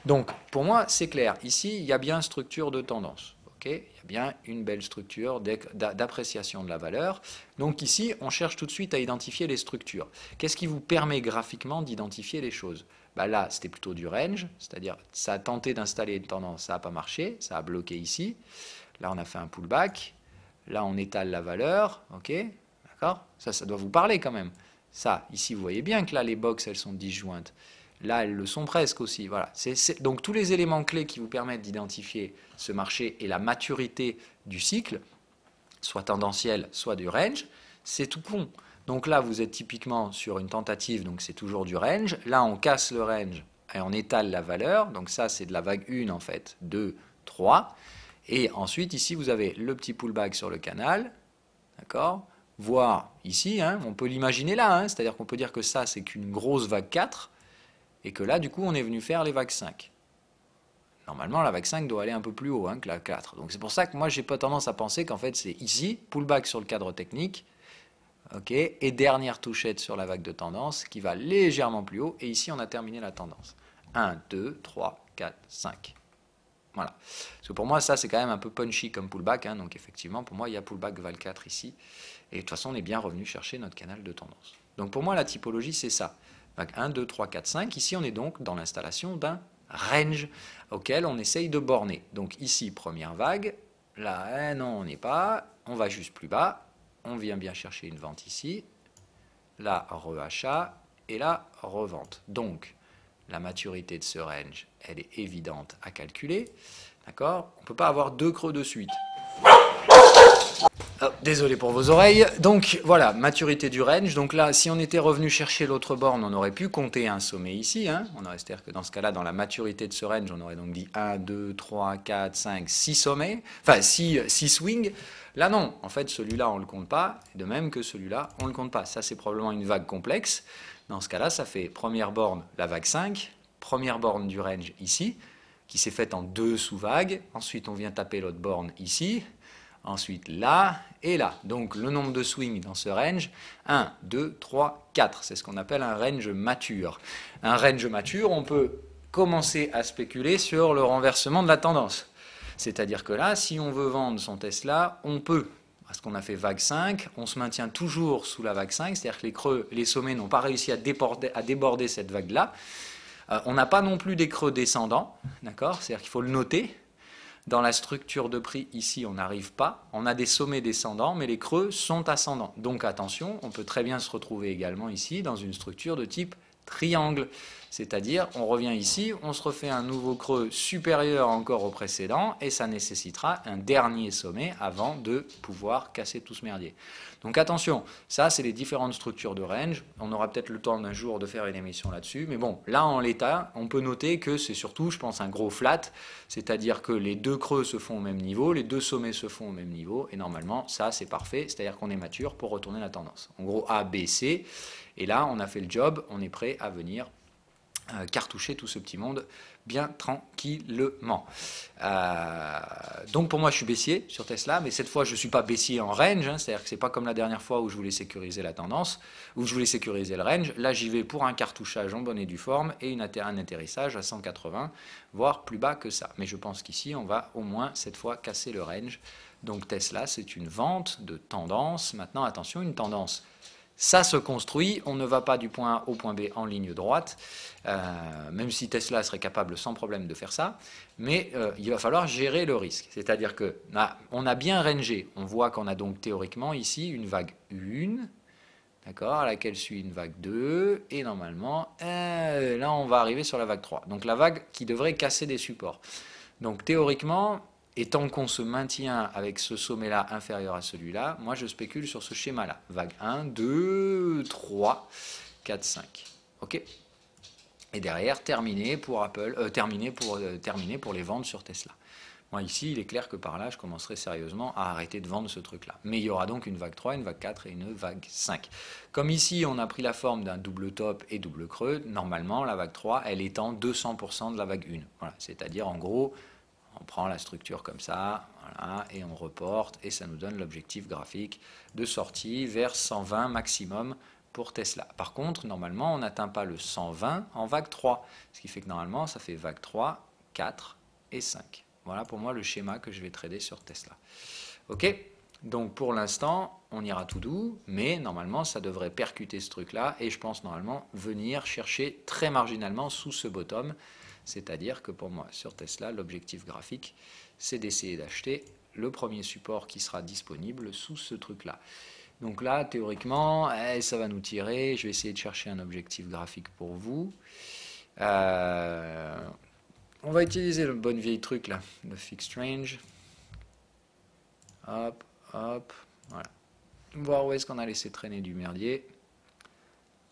Donc, pour moi, c'est clair. Ici, il y a bien structure de tendance. il y a bien une belle structure d'appréciation de la valeur. Donc ici, on cherche tout de suite à identifier les structures. Qu'est-ce qui vous permet graphiquement d'identifier les choses bah Là, c'était plutôt du range, c'est-à-dire ça a tenté d'installer une tendance, ça n'a pas marché, ça a bloqué ici. Là, on a fait un pullback. Là, on étale la valeur. OK D'accord Ça, ça doit vous parler quand même. Ça, ici, vous voyez bien que là, les box, elles sont disjointes. Là, elles le sont presque aussi. Voilà. Donc tous les éléments clés qui vous permettent d'identifier ce marché et la maturité du cycle, soit tendanciel, soit du range, c'est tout con. Donc là, vous êtes typiquement sur une tentative, donc c'est toujours du range. Là, on casse le range et on étale la valeur. Donc ça, c'est de la vague 1 en fait, 2, 3. Et ensuite, ici, vous avez le petit pullback sur le canal, d'accord Voir ici, hein, on peut l'imaginer là, hein. c'est-à-dire qu'on peut dire que ça, c'est qu'une grosse vague 4. Et que là, du coup, on est venu faire les vagues 5. Normalement, la vague 5 doit aller un peu plus haut hein, que la 4. Donc c'est pour ça que moi, j'ai pas tendance à penser qu'en fait, c'est ici, pullback sur le cadre technique, ok, et dernière touchette sur la vague de tendance qui va légèrement plus haut. Et ici, on a terminé la tendance. 1, 2, 3, 4, 5. Voilà. Parce que pour moi, ça, c'est quand même un peu punchy comme pullback. Hein. donc effectivement, pour moi, il y a pullback val 4 ici. Et de toute façon, on est bien revenu chercher notre canal de tendance. Donc pour moi, la typologie, c'est ça. 1, 2, 3, 4, 5. Ici, on est donc dans l'installation d'un range auquel on essaye de borner. Donc ici, première vague. Là, eh, non, on n'est pas. On va juste plus bas. On vient bien chercher une vente ici. Là, reachat. Et là, revente. Donc, la maturité de ce range, elle est évidente à calculer. D'accord On ne peut pas avoir deux creux de suite. Ah, désolé pour vos oreilles. Donc voilà, maturité du range. Donc là, si on était revenu chercher l'autre borne, on aurait pu compter un sommet ici. Hein. On aurait, cest que dans ce cas-là, dans la maturité de ce range, on aurait donc dit 1, 2, 3, 4, 5, 6 sommets. Enfin, 6 swings. Là, non. En fait, celui-là, on ne le compte pas. De même que celui-là, on ne le compte pas. Ça, c'est probablement une vague complexe. Dans ce cas-là, ça fait première borne, la vague 5, première borne du range ici, qui s'est faite en deux sous-vagues. Ensuite, on vient taper l'autre borne ici. Ensuite, là, et là. Donc le nombre de swings dans ce range, 1, 2, 3, 4. C'est ce qu'on appelle un range mature. Un range mature, on peut commencer à spéculer sur le renversement de la tendance. C'est-à-dire que là, si on veut vendre son Tesla, on peut. Parce qu'on a fait vague 5, on se maintient toujours sous la vague 5, c'est-à-dire que les creux, les sommets n'ont pas réussi à déborder, cette vague-là. Euh, on n'a pas non plus des creux descendants, d'accord C'est-à-dire qu'il faut le noter. Dans la structure de prix, ici, on n'arrive pas. On a des sommets descendants, mais les creux sont ascendants. Donc attention, on peut très bien se retrouver également ici dans une structure de type triangle. C'est-à-dire, on revient ici, on se refait un nouveau creux supérieur encore au précédent, et ça nécessitera un dernier sommet avant de pouvoir casser tout ce merdier. Donc attention, ça c'est les différentes structures de range. On aura peut-être le temps d'un jour de faire une émission là-dessus, mais bon, là en l'état, on peut noter que c'est surtout, je pense, un gros flat, c'est-à-dire que les deux creux se font au même niveau, les deux sommets se font au même niveau, et normalement ça c'est parfait, c'est-à-dire qu'on est mature pour retourner la tendance. En gros A, B, C, et là on a fait le job, on est prêt à venir euh, cartoucher tout ce petit monde bien tranquillement. Euh, donc pour moi, je suis baissier sur Tesla, mais cette fois, je ne suis pas baissier en range, hein. c'est-à-dire que ce n'est pas comme la dernière fois où je voulais sécuriser la tendance, où je voulais sécuriser le range. Là, j'y vais pour un cartouchage en bonne et due forme et une un atterrissage à 180, voire plus bas que ça. Mais je pense qu'ici, on va au moins cette fois casser le range. Donc Tesla, c'est une vente de tendance. Maintenant, attention, une tendance ça se construit, on ne va pas du point A au point B en ligne droite, euh, même si Tesla serait capable sans problème de faire ça, mais euh, il va falloir gérer le risque. C'est-à-dire que ah, on a bien rangé, on voit qu'on a donc théoriquement ici une vague 1, d'accord, à laquelle suit une vague 2, et normalement, euh, là on va arriver sur la vague 3. Donc la vague qui devrait casser des supports. Donc théoriquement, et tant qu'on se maintient avec ce sommet-là inférieur à celui-là, moi je spécule sur ce schéma-là. Vague 1, 2, 3, 4, 5. OK Et derrière, terminé pour Apple, euh, pour, euh, pour les ventes sur Tesla. Moi ici, il est clair que par là, je commencerai sérieusement à arrêter de vendre ce truc-là. Mais il y aura donc une vague 3, une vague 4 et une vague 5. Comme ici, on a pris la forme d'un double top et double creux, normalement, la vague 3, elle est en 200% de la vague 1. Voilà, c'est-à-dire en gros on prend la structure comme ça, et on reporte, et ça nous donne l'objectif graphique de sortie vers 120 maximum pour Tesla. Par contre, normalement, on n'atteint pas le 120 en vague 3, ce qui fait que normalement, ça fait vague 3, 4 et 5. Voilà pour moi le schéma que je vais trader sur Tesla. OK donc pour l'instant, on ira tout doux, mais normalement, ça devrait percuter ce truc-là et je pense normalement venir chercher très marginalement sous ce bottom c'est-à-dire que pour moi, sur Tesla, l'objectif graphique, c'est d'essayer d'acheter le premier support qui sera disponible sous ce truc-là. Donc là, théoriquement, eh, ça va nous tirer. Je vais essayer de chercher un objectif graphique pour vous. Euh, on va utiliser le bon vieil truc là, le fixed range. Hop, hop, voilà. Voir où est-ce qu'on a laissé traîner du merdier.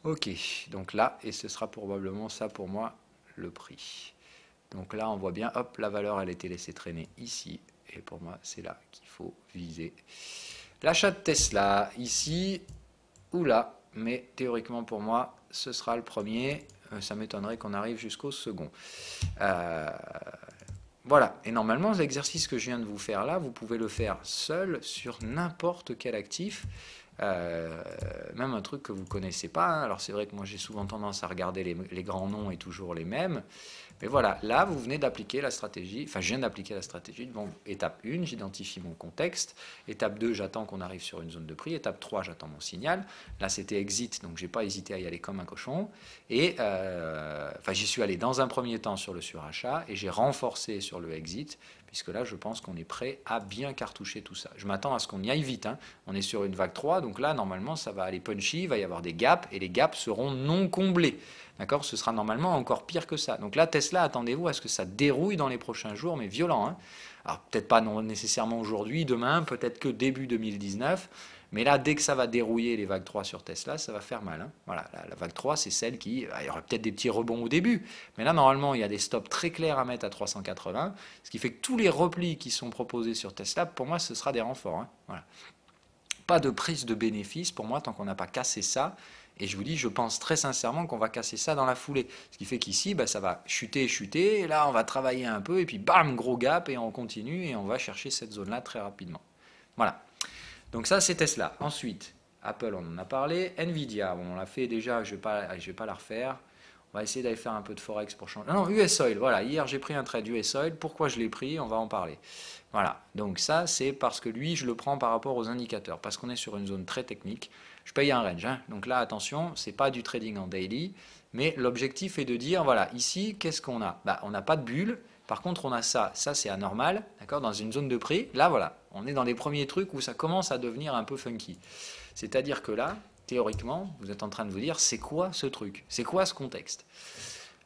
Ok, donc là, et ce sera probablement ça pour moi, le prix. Donc là, on voit bien, hop, la valeur, elle était été laissée traîner ici. Et pour moi, c'est là qu'il faut viser. L'achat de Tesla, ici ou là. Mais théoriquement, pour moi, ce sera le premier. Euh, ça m'étonnerait qu'on arrive jusqu'au second. Euh, voilà. Et normalement, l'exercice que je viens de vous faire là, vous pouvez le faire seul sur n'importe quel actif. Euh, même un truc que vous connaissez pas. Hein. Alors c'est vrai que moi j'ai souvent tendance à regarder les, grands noms et toujours les mêmes. Mais voilà, là vous venez d'appliquer la stratégie, enfin je viens d'appliquer la stratégie. Bon, étape 1, j'identifie mon contexte. Étape 2, j'attends qu'on arrive sur une zone de prix. Étape 3, j'attends mon signal. Là c'était exit, donc j'ai pas hésité à y aller comme un cochon. Et euh, enfin j'y suis allé dans un premier temps sur le surachat et j'ai renforcé sur le exit puisque là, je pense qu'on est prêt à bien cartoucher tout ça. Je m'attends à ce qu'on y aille vite. Hein. On est sur une vague 3, donc là, normalement, ça va aller punchy, il va y avoir des gaps, et les gaps seront non comblés. D'accord Ce sera normalement encore pire que ça. Donc là, Tesla, attendez-vous à ce que ça dérouille dans les prochains jours, mais violent. Hein. Alors peut-être pas non nécessairement aujourd'hui, demain, peut-être que début 2019. Mais là, dès que ça va dérouiller les vagues 3 sur Tesla, ça va faire mal. Hein. Voilà, la, vague 3, c'est celle qui. Bah, il y aura peut-être des petits rebonds au début, mais là, normalement, il y a des stops très clairs à mettre à 380, ce qui fait que tous les replis qui sont proposés sur Tesla, pour moi, ce sera des renforts. Hein. Pas de prise de bénéfice pour moi tant qu'on n'a pas cassé ça. Et je vous dis, je pense très sincèrement qu'on va casser ça dans la foulée. Ce qui fait qu'ici, bah, ça va chuter, chuter. là, on va travailler un peu. Et puis, bam, gros gap. Et on continue. Et on va chercher cette zone-là très rapidement. Voilà. Donc ça, c'était cela, Ensuite, Apple, on en a parlé. Nvidia, on l'a fait déjà, je ne vais, pas, je vais pas la refaire. On va essayer d'aller faire un peu de forex pour changer. Non, US Oil, voilà. Hier, j'ai pris un trade US Oil. Pourquoi je l'ai pris On va en parler. Voilà. Donc ça, c'est parce que lui, je le prends par rapport aux indicateurs. Parce qu'on est sur une zone très technique. Je paye un range. Hein. Donc là, attention, c'est pas du trading en daily. Mais l'objectif est de dire, voilà, ici, qu'est-ce qu'on a bah, On n'a pas de bulle. Par contre, on a ça. Ça, c'est anormal. D'accord Dans une zone de prix. Là, voilà on est dans les premiers trucs où ça commence à devenir un peu funky. C'est-à-dire que là, théoriquement, vous êtes en train de vous dire, c'est quoi ce truc C'est quoi ce contexte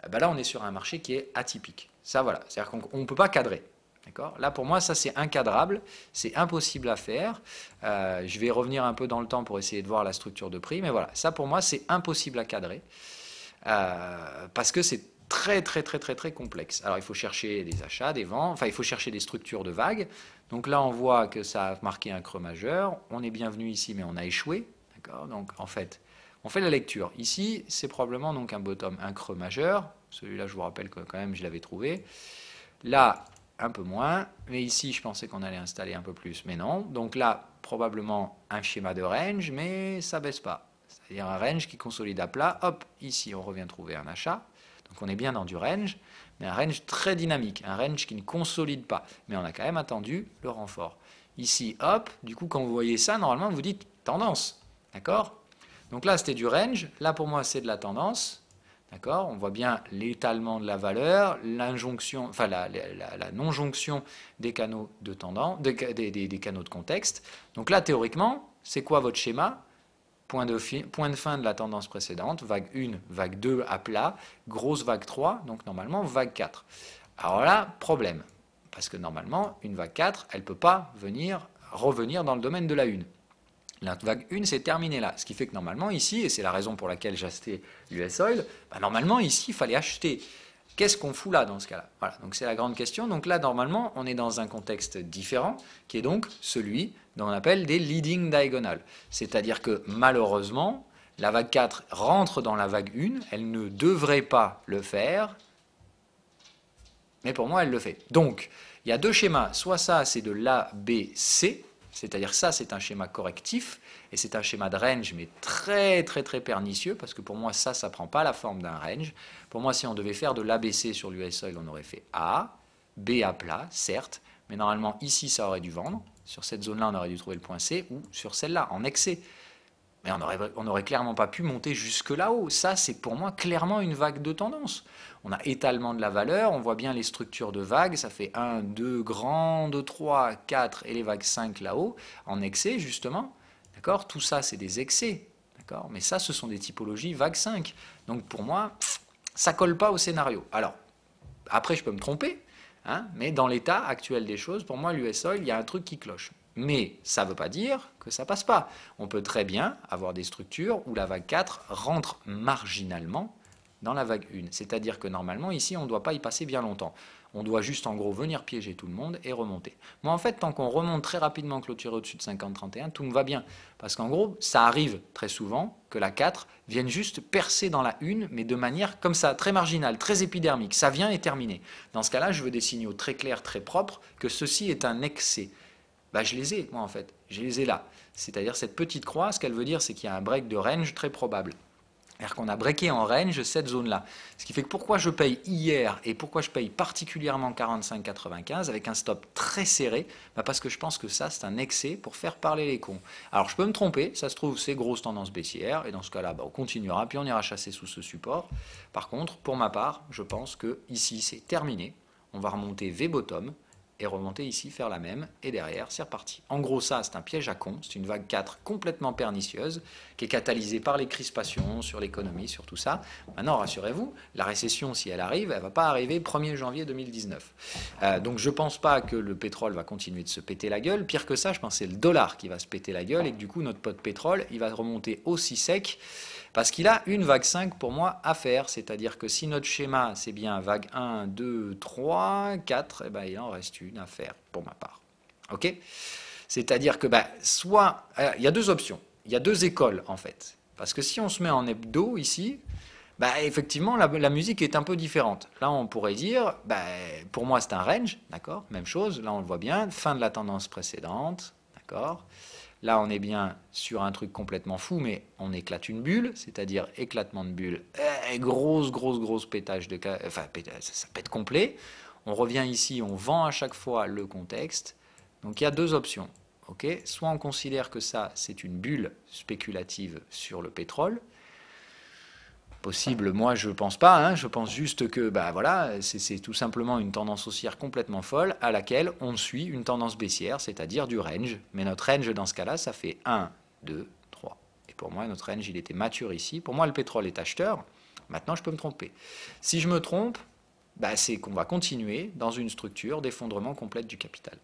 eh ben Là, on est sur un marché qui est atypique. Ça, voilà. C'est-à-dire qu'on ne peut pas cadrer. Là, pour moi, ça, c'est incadrable, c'est impossible à faire. Euh, je vais revenir un peu dans le temps pour essayer de voir la structure de prix, mais voilà, ça, pour moi, c'est impossible à cadrer. Euh, parce que c'est très très très très très complexe. Alors il faut chercher des achats, des vents. enfin il faut chercher des structures de vagues. Donc là on voit que ça a marqué un creux majeur, on est bienvenu ici mais on a échoué, d'accord Donc en fait, on fait la lecture. Ici, c'est probablement donc un bottom, un creux majeur. Celui-là, je vous rappelle que quand même je l'avais trouvé. Là, un peu moins, mais ici je pensais qu'on allait installer un peu plus, mais non. Donc là, probablement un schéma de range, mais ça baisse pas. C'est-à-dire un range qui consolide à plat. Hop, ici on revient trouver un achat. Donc on est bien dans du range, mais un range très dynamique, un range qui ne consolide pas. Mais on a quand même attendu le renfort. Ici, hop, du coup, quand vous voyez ça, normalement, vous dites tendance. D'accord Donc là, c'était du range. Là, pour moi, c'est de la tendance. D'accord On voit bien l'étalement de la valeur, l'injonction, enfin la, non-jonction des canaux de tendance, des canaux de contexte. Donc là, théoriquement, c'est quoi votre schéma Point de, fin de la tendance précédente, vague 1, vague 2 à plat, grosse vague 3, donc normalement vague 4. Alors là, problème, parce que normalement, une vague 4, elle ne peut pas venir revenir dans le domaine de la 1. La vague 1 c'est terminée là, ce qui fait que normalement ici, et c'est la raison pour laquelle j'achetais acheté l'US Oil, bah normalement ici, il fallait acheter Qu'est-ce qu'on fout là dans ce cas-là Voilà, donc c'est la grande question. Donc là, normalement, on est dans un contexte différent, qui est donc celui dont on appelle des leading diagonales. C'est-à-dire que malheureusement, la vague 4 rentre dans la vague 1, elle ne devrait pas le faire, mais pour moi, elle le fait. Donc, il y a deux schémas, soit ça, c'est de l'ABC, c'est-à-dire ça, c'est un schéma correctif et c'est un schéma de range, mais très très très pernicieux parce que pour moi ça, ça prend pas la forme d'un range. Pour moi, si on devait faire de l'ABC sur l'USO on aurait fait A, B à plat, certes, mais normalement ici ça aurait dû vendre. Sur cette zone-là, on aurait dû trouver le point C ou sur celle-là en excès. Mais on n'aurait clairement pas pu monter jusque là-haut. Ça, c'est pour moi clairement une vague de tendance. On a étalement de la valeur, on voit bien les structures de vagues, ça fait 1, 2 grande, 3, 4 et les vagues 5 là-haut, en excès justement. D'accord Tout ça, c'est des excès. D'accord Mais ça, ce sont des typologies vague 5. Donc pour moi, ça colle pas au scénario. Alors, après, je peux me tromper, hein, mais dans l'état actuel des choses, pour moi, l'USO, il y a un truc qui cloche. Mais ça ne veut pas dire que ça passe pas. On peut très bien avoir des structures où la vague 4 rentre marginalement dans la vague 1. C'est-à-dire que normalement, ici, on ne doit pas y passer bien longtemps. On doit juste, en gros, venir piéger tout le monde et remonter. Moi, en fait, tant qu'on remonte très rapidement clôture au-dessus de 50-31, tout me va bien. Parce qu'en gros, ça arrive très souvent que la 4 vienne juste percer dans la 1, mais de manière comme ça, très marginale, très épidermique. Ça vient et terminé. Dans ce cas-là, je veux des signaux très clairs, très propres, que ceci est un excès. Bah, je les ai, moi, en fait. Je les ai là. C'est-à-dire, cette petite croix, ce qu'elle veut dire, c'est qu'il y a un break de range très probable. C'est-à-dire qu'on a breaké en range cette zone-là. Ce qui fait que pourquoi je paye hier et pourquoi je paye particulièrement 45,95 avec un stop très serré bah, Parce que je pense que ça, c'est un excès pour faire parler les cons. Alors je peux me tromper, ça se trouve, c'est grosse tendance baissière, et dans ce cas-là, bah, on continuera, puis on ira chasser sous ce support. Par contre, pour ma part, je pense que ici, c'est terminé. On va remonter V-bottom et remonter ici, faire la même, et derrière, c'est reparti. En gros, ça, c'est un piège à con, c'est une vague 4 complètement pernicieuse, qui est catalysée par les crispations sur l'économie, sur tout ça. Maintenant, rassurez-vous, la récession, si elle arrive, elle va pas arriver 1er janvier 2019. Euh, donc je ne pense pas que le pétrole va continuer de se péter la gueule. Pire que ça, je pense que c'est le dollar qui va se péter la gueule, et que du coup, notre pot de pétrole, il va remonter aussi sec parce qu'il a une vague 5 pour moi à faire, c'est-à-dire que si notre schéma c'est bien vague 1, 2, 3, 4, eh ben, il en reste une à faire pour ma part. Ok C'est-à-dire que ben, soit. Euh, il y a deux options, il y a deux écoles en fait. Parce que si on se met en hebdo ici, bah, effectivement, la, musique est un peu différente. Là, on pourrait dire, bah, pour moi, c'est un range, d'accord Même chose, là, on le voit bien, fin de la tendance précédente, d'accord Là, on est bien sur un truc complètement fou, mais on éclate une bulle, c'est-à-dire éclatement de bulle, grosse, grosse, grosse pétage de... Enfin, ça pète complet. On revient ici, on vend à chaque fois le contexte. Donc il y a deux options. Soit on considère que ça, c'est une bulle spéculative sur le pétrole, possible. Moi, je ne pense pas. Hein. je pense juste que, bah voilà, c'est tout simplement une tendance haussière complètement folle à laquelle on suit une tendance baissière, c'est-à-dire du range. Mais notre range dans ce cas-là, ça fait 1, 2, 3. Et pour moi, notre range, il était mature ici. Pour moi, le pétrole est acheteur. Maintenant, je peux me tromper. Si je me trompe, bah, c'est qu'on va continuer dans une structure d'effondrement complète du capital.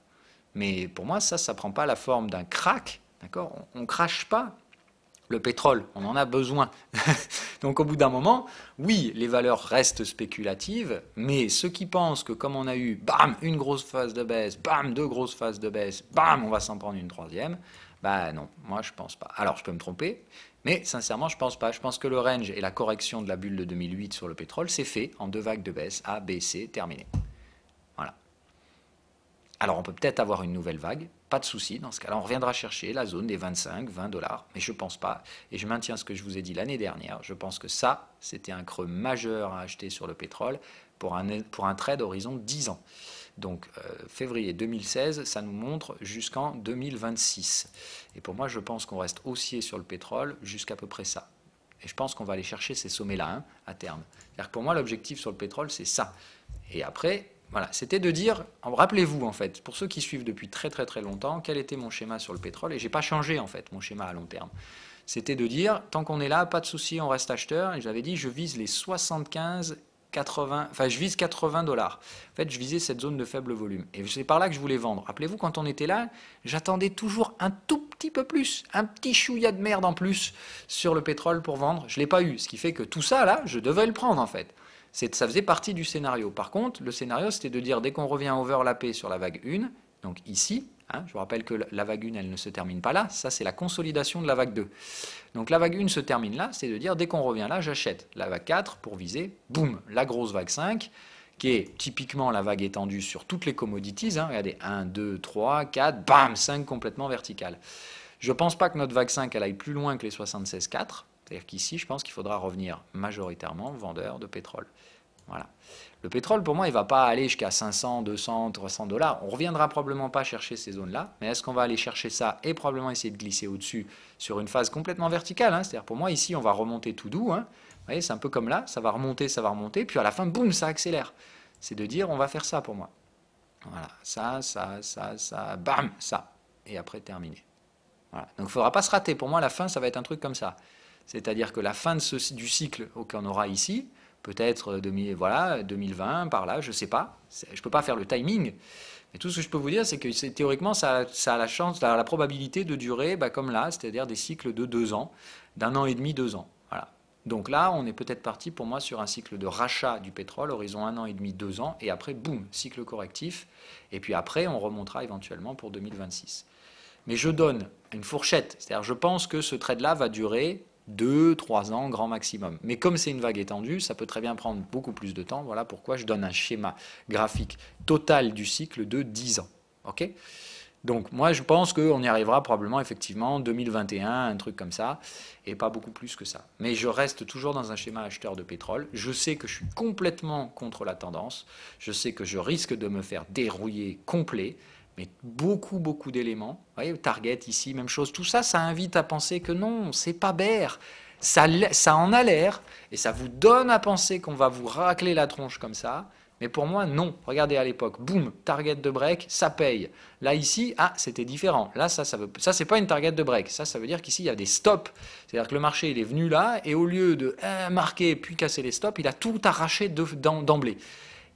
Mais pour moi, ça, ça ne prend pas la forme d'un crack. D'accord On ne crache pas le pétrole, on en a besoin. Donc au bout d'un moment, oui, les valeurs restent spéculatives, mais ceux qui pensent que comme on a eu, bam, une grosse phase de baisse, bam, deux grosses phases de baisse, bam, on va s'en prendre une troisième, bah non, moi je pense pas. Alors je peux me tromper, mais sincèrement je pense pas. Je pense que le range et la correction de la bulle de 2008 sur le pétrole, c'est fait en deux vagues de baisse, A, B, C, terminé. Voilà. Alors on peut peut-être avoir une nouvelle vague, pas de souci, dans ce cas-là, on reviendra chercher la zone des 25, 20 dollars, mais je ne pense pas, et je maintiens ce que je vous ai dit l'année dernière, je pense que ça, c'était un creux majeur à acheter sur le pétrole pour un, pour un trade horizon 10 ans. Donc euh, février 2016, ça nous montre jusqu'en 2026. Et pour moi, je pense qu'on reste haussier sur le pétrole jusqu'à peu près ça. Et je pense qu'on va aller chercher ces sommets-là hein, à terme. -à, pour moi, l'objectif sur le pétrole, c'est ça. Et après, voilà, c'était de dire, rappelez-vous en fait, pour ceux qui suivent depuis très très très longtemps, quel était mon schéma sur le pétrole, et j'ai pas changé en fait mon schéma à long terme. C'était de dire, tant qu'on est là, pas de souci, on reste acheteur. Et j'avais dit, je vise les 75, 80, enfin je vise 80 dollars. En fait, je visais cette zone de faible volume. Et c'est par là que je voulais vendre. Rappelez-vous, quand on était là, j'attendais toujours un tout petit peu plus, un petit chouïa de merde en plus sur le pétrole pour vendre. Je l'ai pas eu. Ce qui fait que tout ça, là, je devais le prendre en fait ça faisait partie du scénario. Par contre, le scénario, c'était de dire dès qu'on revient overlappé sur la vague 1, donc ici, hein, je vous rappelle que la vague 1, elle ne se termine pas là, ça c'est la consolidation de la vague 2. Donc la vague 1 se termine là, c'est de dire dès qu'on revient là, j'achète la vague 4 pour viser, boum, la grosse vague 5, qui est typiquement la vague étendue sur toutes les commodities. Hein. regardez, 1, 2, 3, 4, bam, 5 complètement verticales. Je ne pense pas que notre vague 5, elle aille plus loin que les 76,4. C'est-à-dire qu'ici, je pense qu'il faudra revenir majoritairement vendeur de pétrole. Voilà. Le pétrole, pour moi, il ne va pas aller jusqu'à 500, 200, 300 dollars. On ne reviendra probablement pas chercher ces zones-là, mais est-ce qu'on va aller chercher ça et probablement essayer de glisser au-dessus sur une phase complètement verticale hein? C'est-à-dire, pour moi, ici, on va remonter tout doux. Hein. Vous voyez, c'est un peu comme là, ça va remonter, ça va remonter, puis à la fin, boum, ça accélère. C'est de dire, on va faire ça pour moi. Voilà, ça, ça, ça, ça, bam, ça. Et après, terminé. Donc, il ne faudra pas se rater. Pour moi, la fin, ça va être un truc comme ça. C'est-à-dire que la fin de du cycle qu'on aura ici, peut-être euh, voilà, 2020, par là, je ne sais pas. Je ne peux pas faire le timing. Mais tout ce que je peux vous dire, c'est que théoriquement, ça, a la chance, la, la probabilité de durer bah, comme là, c'est-à-dire des cycles de deux ans, d'un an et demi, deux ans. Voilà. Donc là, on est peut-être parti pour moi sur un cycle de rachat du pétrole, horizon un an et demi, deux ans, et après, boum, cycle correctif. Et puis après, on remontera éventuellement pour 2026. Mais je donne une fourchette, c'est-à-dire je pense que ce trade-là va durer 2, 3 ans, grand maximum. Mais comme c'est une vague étendue, ça peut très bien prendre beaucoup plus de temps. Voilà pourquoi je donne un schéma graphique total du cycle de 10 ans. OK donc moi, je pense qu'on y arrivera probablement effectivement 2021, un truc comme ça, et pas beaucoup plus que ça. Mais je reste toujours dans un schéma acheteur de pétrole. Je sais que je suis complètement contre la tendance. Je sais que je risque de me faire dérouiller complet mais beaucoup, beaucoup d'éléments. Vous voyez, Target ici, même chose. Tout ça, ça invite à penser que non, c'est pas baire, Ça, ça en a l'air, et ça vous donne à penser qu'on va vous racler la tronche comme ça. Mais pour moi, non. Regardez à l'époque, boum, target de break, ça paye. Là, ici, ah, c'était différent. Là, ça, ça, veut... ça c'est pas une target de break. Ça, ça veut dire qu'ici, il y a des stops. C'est-à-dire que le marché, il est venu là, et au lieu de euh, marquer puis casser les stops, il a tout arraché d'emblée.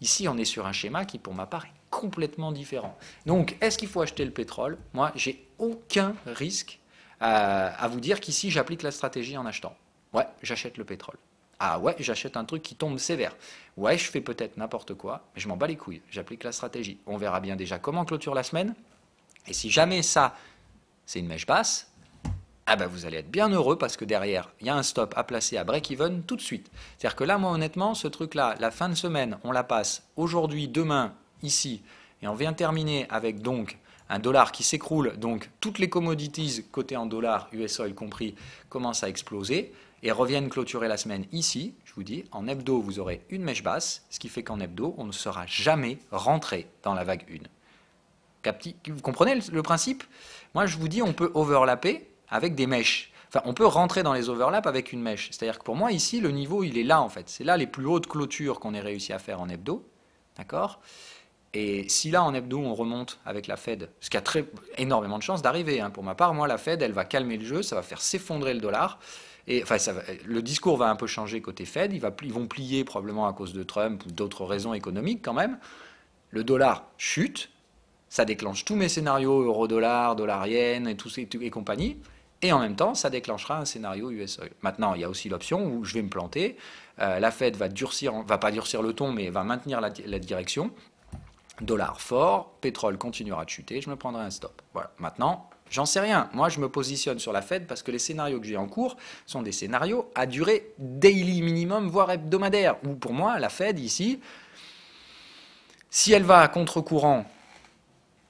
Ici, on est sur un schéma qui, pour ma part, est complètement différent. Donc, est-ce qu'il faut acheter le pétrole Moi, j'ai aucun risque euh, à, vous dire qu'ici, j'applique la stratégie en achetant. Ouais, j'achète le pétrole. Ah ouais, j'achète un truc qui tombe sévère. Ouais, je fais peut-être n'importe quoi, mais je m'en bats les couilles. J'applique la stratégie. On verra bien déjà comment clôture la semaine. Et si jamais ça, c'est une mèche basse, ah ben vous allez être bien heureux parce que derrière, il y a un stop à placer à break-even tout de suite. C'est-à-dire que là, moi honnêtement, ce truc-là, la fin de semaine, on la passe aujourd'hui, demain, ici. Et on vient terminer avec donc un dollar qui s'écroule, donc toutes les commodities cotées en dollars, US y compris, commencent à exploser et reviennent clôturer la semaine ici. Je vous dis, en hebdo, vous aurez une mèche basse, ce qui fait qu'en hebdo, on ne sera jamais rentré dans la vague 1. Vous comprenez le principe Moi, je vous dis, on peut overlapper avec des mèches. Enfin, on peut rentrer dans les overlaps avec une mèche. C'est-à-dire que pour moi, ici, le niveau, il est là, en fait. C'est là les plus hautes clôtures qu'on ait réussi à faire en hebdo. D'accord et si là, en hebdo, on remonte avec la Fed, ce qui a très, énormément de chances d'arriver, hein. pour ma part, moi, la Fed, elle va calmer le jeu, ça va faire s'effondrer le dollar. Et, enfin, le discours va un peu changer côté Fed, ils, va, vont plier probablement à cause de Trump ou d'autres raisons économiques quand même. Le dollar chute, ça déclenche tous mes scénarios euro-dollar, dollar et, et compagnie. Et en même temps, ça déclenchera un scénario US Maintenant, il y a aussi l'option où je vais me planter. Euh, la Fed va durcir, va pas durcir le ton, mais va maintenir la direction dollar fort, pétrole continuera de chuter, je me prendrai un stop. Voilà. Maintenant, j'en sais rien. Moi, je me positionne sur la Fed parce que les scénarios que j'ai en cours sont des scénarios à durée daily minimum, voire hebdomadaire. Ou pour moi, la Fed ici, si elle va à contre-courant,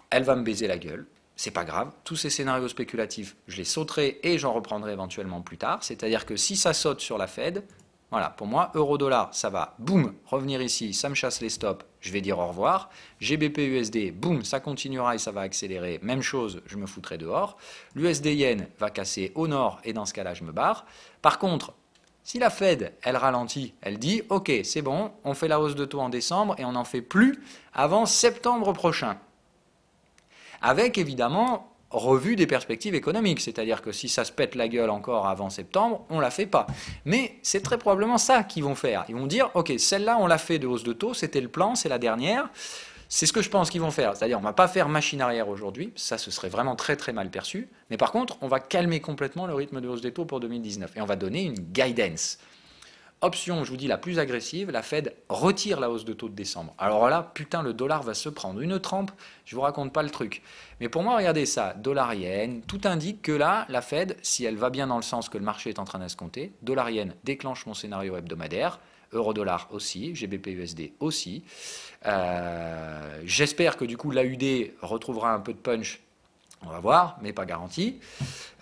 elle va me baiser la gueule. C'est pas grave. Tous ces scénarios spéculatifs, je les sauterai et j'en reprendrai éventuellement plus tard. C'est-à-dire que si ça saute sur la Fed, voilà, pour moi, euro-dollar, ça va, boum, revenir ici, ça me chasse les stops, je vais dire au revoir. GBP-USD, boum, ça continuera et ça va accélérer, même chose, je me foutrai dehors. L'USD-Yen va casser au nord et dans ce cas-là, je me barre. Par contre, si la Fed, elle ralentit, elle dit, ok, c'est bon, on fait la hausse de taux en décembre et on n'en fait plus avant septembre prochain. Avec évidemment revue des perspectives économiques. C'est-à-dire que si ça se pète la gueule encore avant septembre, on ne la fait pas. Mais c'est très probablement ça qu'ils vont faire. Ils vont dire, OK, celle-là, on l'a fait de hausse de taux, c'était le plan, c'est la dernière. C'est ce que je pense qu'ils vont faire. C'est-à-dire, on ne va pas faire machine arrière aujourd'hui, ça, ce serait vraiment très très mal perçu. Mais par contre, on va calmer complètement le rythme de hausse des taux pour 2019 et on va donner une guidance. Option, je vous dis, la plus agressive, la Fed retire la hausse de taux de décembre. Alors là, putain, le dollar va se prendre une trempe, je vous raconte pas le truc. Mais pour moi, regardez ça, dollar yen, tout indique que là, la Fed, si elle va bien dans le sens que le marché est en train d'escompter, dollar yen déclenche mon scénario hebdomadaire, euro-dollar aussi, GBP-USD aussi. Euh, j'espère que du coup, l'AUD retrouvera un peu de punch on va voir, mais pas garanti.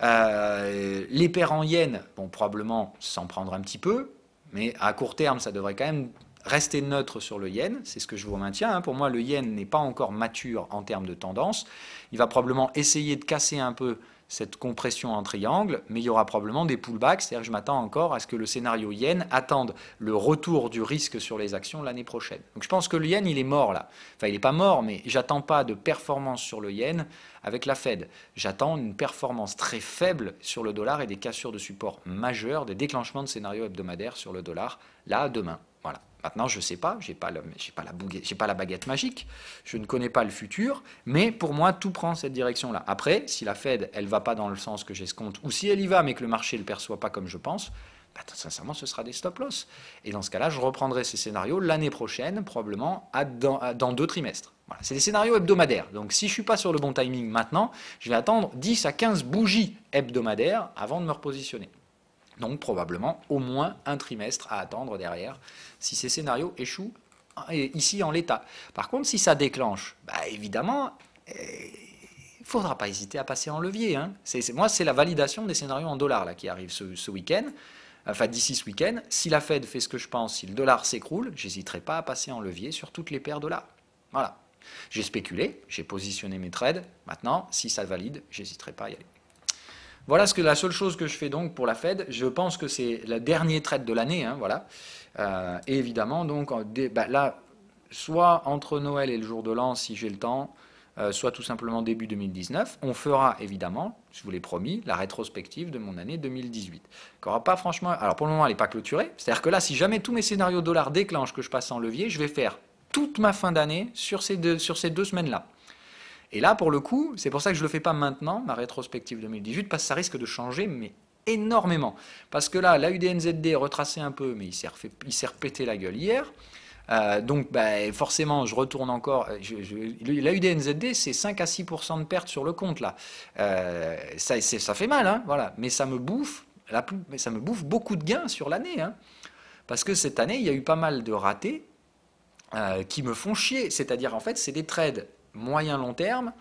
Euh, les paires en yen, vont probablement s'en prendre un petit peu. Mais à court terme, ça devrait quand même rester neutre sur le yen, c'est ce que je vous maintiens. Hein. Pour moi, le yen n'est pas encore mature en termes de tendance. Il va probablement essayer de casser un peu cette compression en triangle, mais il y aura probablement des pullbacks, c'est-à-dire que je m'attends encore à ce que le scénario yen attende le retour du risque sur les actions l'année prochaine. Donc je pense que le yen, il est mort là. Enfin, il n'est pas mort, mais j'attends pas de performance sur le yen avec la Fed. J'attends une performance très faible sur le dollar et des cassures de support majeures, des déclenchements de scénarios hebdomadaires sur le dollar, là, demain. Maintenant, je ne sais pas, je n'ai pas, pas, la baguette magique, je ne connais pas le futur, mais pour moi, tout prend cette direction-là. Après, si la Fed, elle ne va pas dans le sens que j'escompte, ou si elle y va, mais que le marché ne le perçoit pas comme je pense, bah, sincèrement, ce sera des stop-loss. Et dans ce cas-là, je reprendrai ces scénarios l'année prochaine, probablement dans, dans, deux trimestres. Voilà. C'est des scénarios hebdomadaires. Donc si je ne suis pas sur le bon timing maintenant, je vais attendre 10 à 15 bougies hebdomadaires avant de me repositionner. Donc probablement au moins un trimestre à attendre derrière si ces scénarios échouent ici en l'état. Par contre, si ça déclenche, bah, évidemment, il eh, ne faudra pas hésiter à passer en levier. Hein. moi, c'est la validation des scénarios en dollars là, qui arrive ce, week-end, enfin d'ici ce week-end. Si la Fed fait ce que je pense, si le dollar s'écroule, j'hésiterai pas à passer en levier sur toutes les paires de dollars. Voilà. J'ai spéculé, j'ai positionné mes trades. Maintenant, si ça valide, j'hésiterai pas à y aller. Voilà ce que la seule chose que je fais donc pour la Fed. Je pense que c'est la dernière traite de l'année, hein, voilà. et euh, évidemment, donc bah, là, soit entre Noël et le jour de l'an, si j'ai le temps, euh, soit tout simplement début 2019, on fera évidemment, je vous l'ai promis, la rétrospective de mon année 2018. aura pas franchement. Alors pour le moment, elle n'est pas clôturée. C'est-à-dire que là, si jamais tous mes scénarios dollars déclenchent que je passe en levier, je vais faire toute ma fin d'année sur sur ces deux semaines-là. Et là, pour le coup, c'est pour ça que je ne le fais pas maintenant, ma rétrospective 2018, parce que ça risque de changer, mais énormément. Parce que là, la UDNZD est un peu, mais il s'est, repété la gueule hier. Euh, donc bah, forcément, je retourne encore. Euh, je, c'est 5 à 6 de perte sur le compte là. Euh, ça, ça fait mal, hein, voilà. Mais ça me bouffe, mais ça me bouffe beaucoup de gains sur l'année, hein. parce que cette année, il y a eu pas mal de ratés qui me font chier. C'est-à-dire en fait, c'est des trades moyen-long terme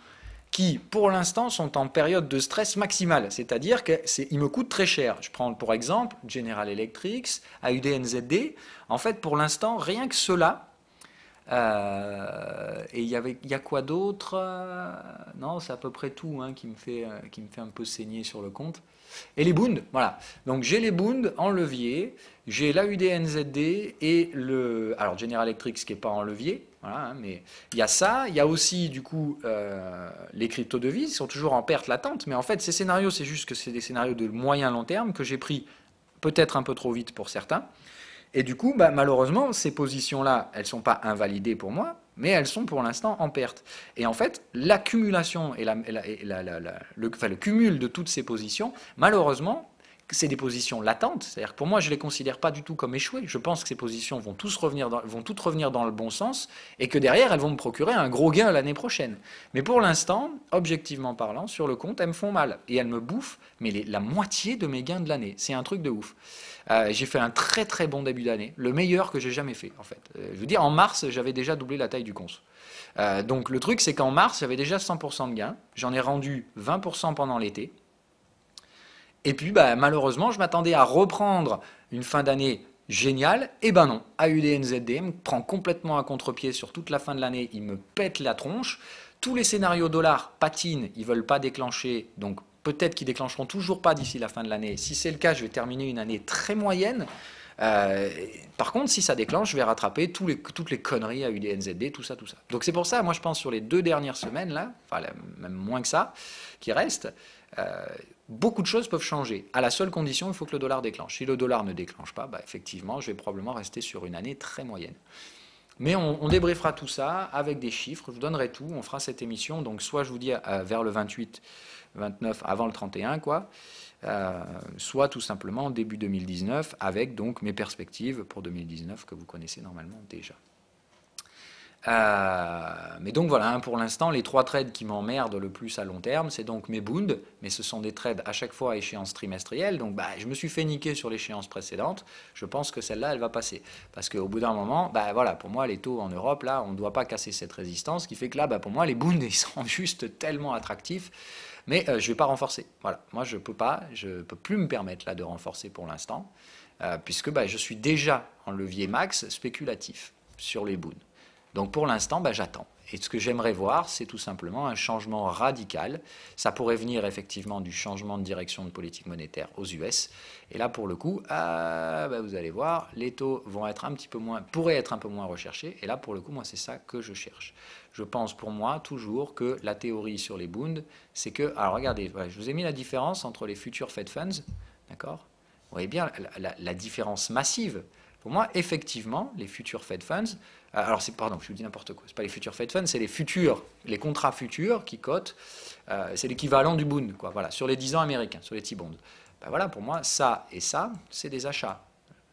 qui, pour l'instant, sont en période de stress maximale. C'est-à-dire qu'ils me coûtent très cher. Je prends pour exemple General Electric, AUDNZD. En fait, pour l'instant, rien que cela. Euh, et il y, avait, y a quoi d'autre euh, Non, c'est à peu près tout hein, qui, me fait, euh, qui me fait un peu saigner sur le compte. Et les bounds, voilà. Donc j'ai les bounds en levier, j'ai l'AUDNZD et le... Alors General Electric, ce qui n'est pas en levier, voilà, hein, mais il y a ça, il y a aussi du coup euh, les crypto-devises Ils sont toujours en perte latente, mais en fait ces scénarios, c'est juste que c'est des scénarios de moyen long terme que j'ai pris peut-être un peu trop vite pour certains. Et du coup, bah, malheureusement, ces positions-là, elles ne sont pas invalidées pour moi, mais elles sont pour l'instant en perte. Et en fait, l'accumulation et, le, cumul de toutes ces positions, malheureusement, c'est des positions latentes. C'est-à-dire que pour moi, je ne les considère pas du tout comme échouées. Je pense que ces positions vont, tous revenir vont toutes revenir dans le bon sens et que derrière, elles vont me procurer un gros gain l'année prochaine. Mais pour l'instant, objectivement parlant, sur le compte, elles me font mal. Et elles me bouffent mais la moitié de mes gains de l'année. C'est un truc de ouf. Euh, j'ai fait un très très bon début d'année, le meilleur que j'ai jamais fait en fait. Euh, je veux dire, en mars, j'avais déjà doublé la taille du compte. Euh, donc le truc, c'est qu'en mars, j'avais déjà 100% de gains. J'en ai rendu 20% pendant l'été. Et puis, bah, malheureusement, je m'attendais à reprendre une fin d'année géniale. Et eh ben non, me prend complètement à contre-pied sur toute la fin de l'année. Il me pète la tronche. Tous les scénarios dollars patinent, ils ne veulent pas déclencher. Donc, peut-être qu'ils déclencheront toujours pas d'ici la fin de l'année. Si c'est le cas, je vais terminer une année très moyenne. Euh, par contre, si ça déclenche, je vais rattraper les, toutes les conneries à tout ça, tout ça. Donc c'est pour ça, moi je pense sur les deux dernières semaines, là, enfin même moins que ça, qui restent, euh, beaucoup de choses peuvent changer. À la seule condition, il faut que le dollar déclenche. Si le dollar ne déclenche pas, bah, effectivement, je vais probablement rester sur une année très moyenne. Mais on, débriefera tout ça avec des chiffres, je vous donnerai tout, on fera cette émission, donc soit je vous dis euh, vers le 28, 29, avant le 31, quoi, euh, soit tout simplement début 2019, avec donc mes perspectives pour 2019 que vous connaissez normalement déjà. Euh, mais donc voilà, hein, pour l'instant, les trois trades qui m'emmerdent le plus à long terme, c'est donc mes bounds, mais ce sont des trades à chaque fois à échéance trimestrielle. Donc bah, je me suis fait niquer sur l'échéance précédente. Je pense que celle-là, elle va passer. Parce qu'au bout d'un moment, bah, voilà, pour moi, les taux en Europe, là, on ne doit pas casser cette résistance, qui fait que là, bah, pour moi, les bounds, ils sont juste tellement attractifs. Mais euh, je ne vais pas renforcer. Voilà, moi, je ne peux pas, je ne peux plus me permettre là de renforcer pour l'instant, euh, puisque bah, je suis déjà en levier max spéculatif sur les boons. Donc pour l'instant, bah, j'attends. Et ce que j'aimerais voir, c'est tout simplement un changement radical. Ça pourrait venir effectivement du changement de direction de politique monétaire aux US. Et là, pour le coup, ah, bah, vous allez voir, les taux vont être un petit peu moins, pourraient être un peu moins recherchés. Et là, pour le coup, moi, c'est ça que je cherche. Je pense pour moi toujours que la théorie sur les bunds, c'est que, alors regardez, je vous ai mis la différence entre les futurs Fed Funds, d'accord Vous voyez bien la, la différence massive. Pour moi, effectivement, les futurs Fed Funds, ah, alors c'est pardon, je vous dis n'importe quoi, c'est pas les futurs Fed Funds, c'est les futurs, les contrats futurs qui cotent, euh, c'est l'équivalent du Boon, quoi, voilà, sur les 10 ans américains, sur les T-bonds. Ben voilà, pour moi, ça et ça, c'est des achats.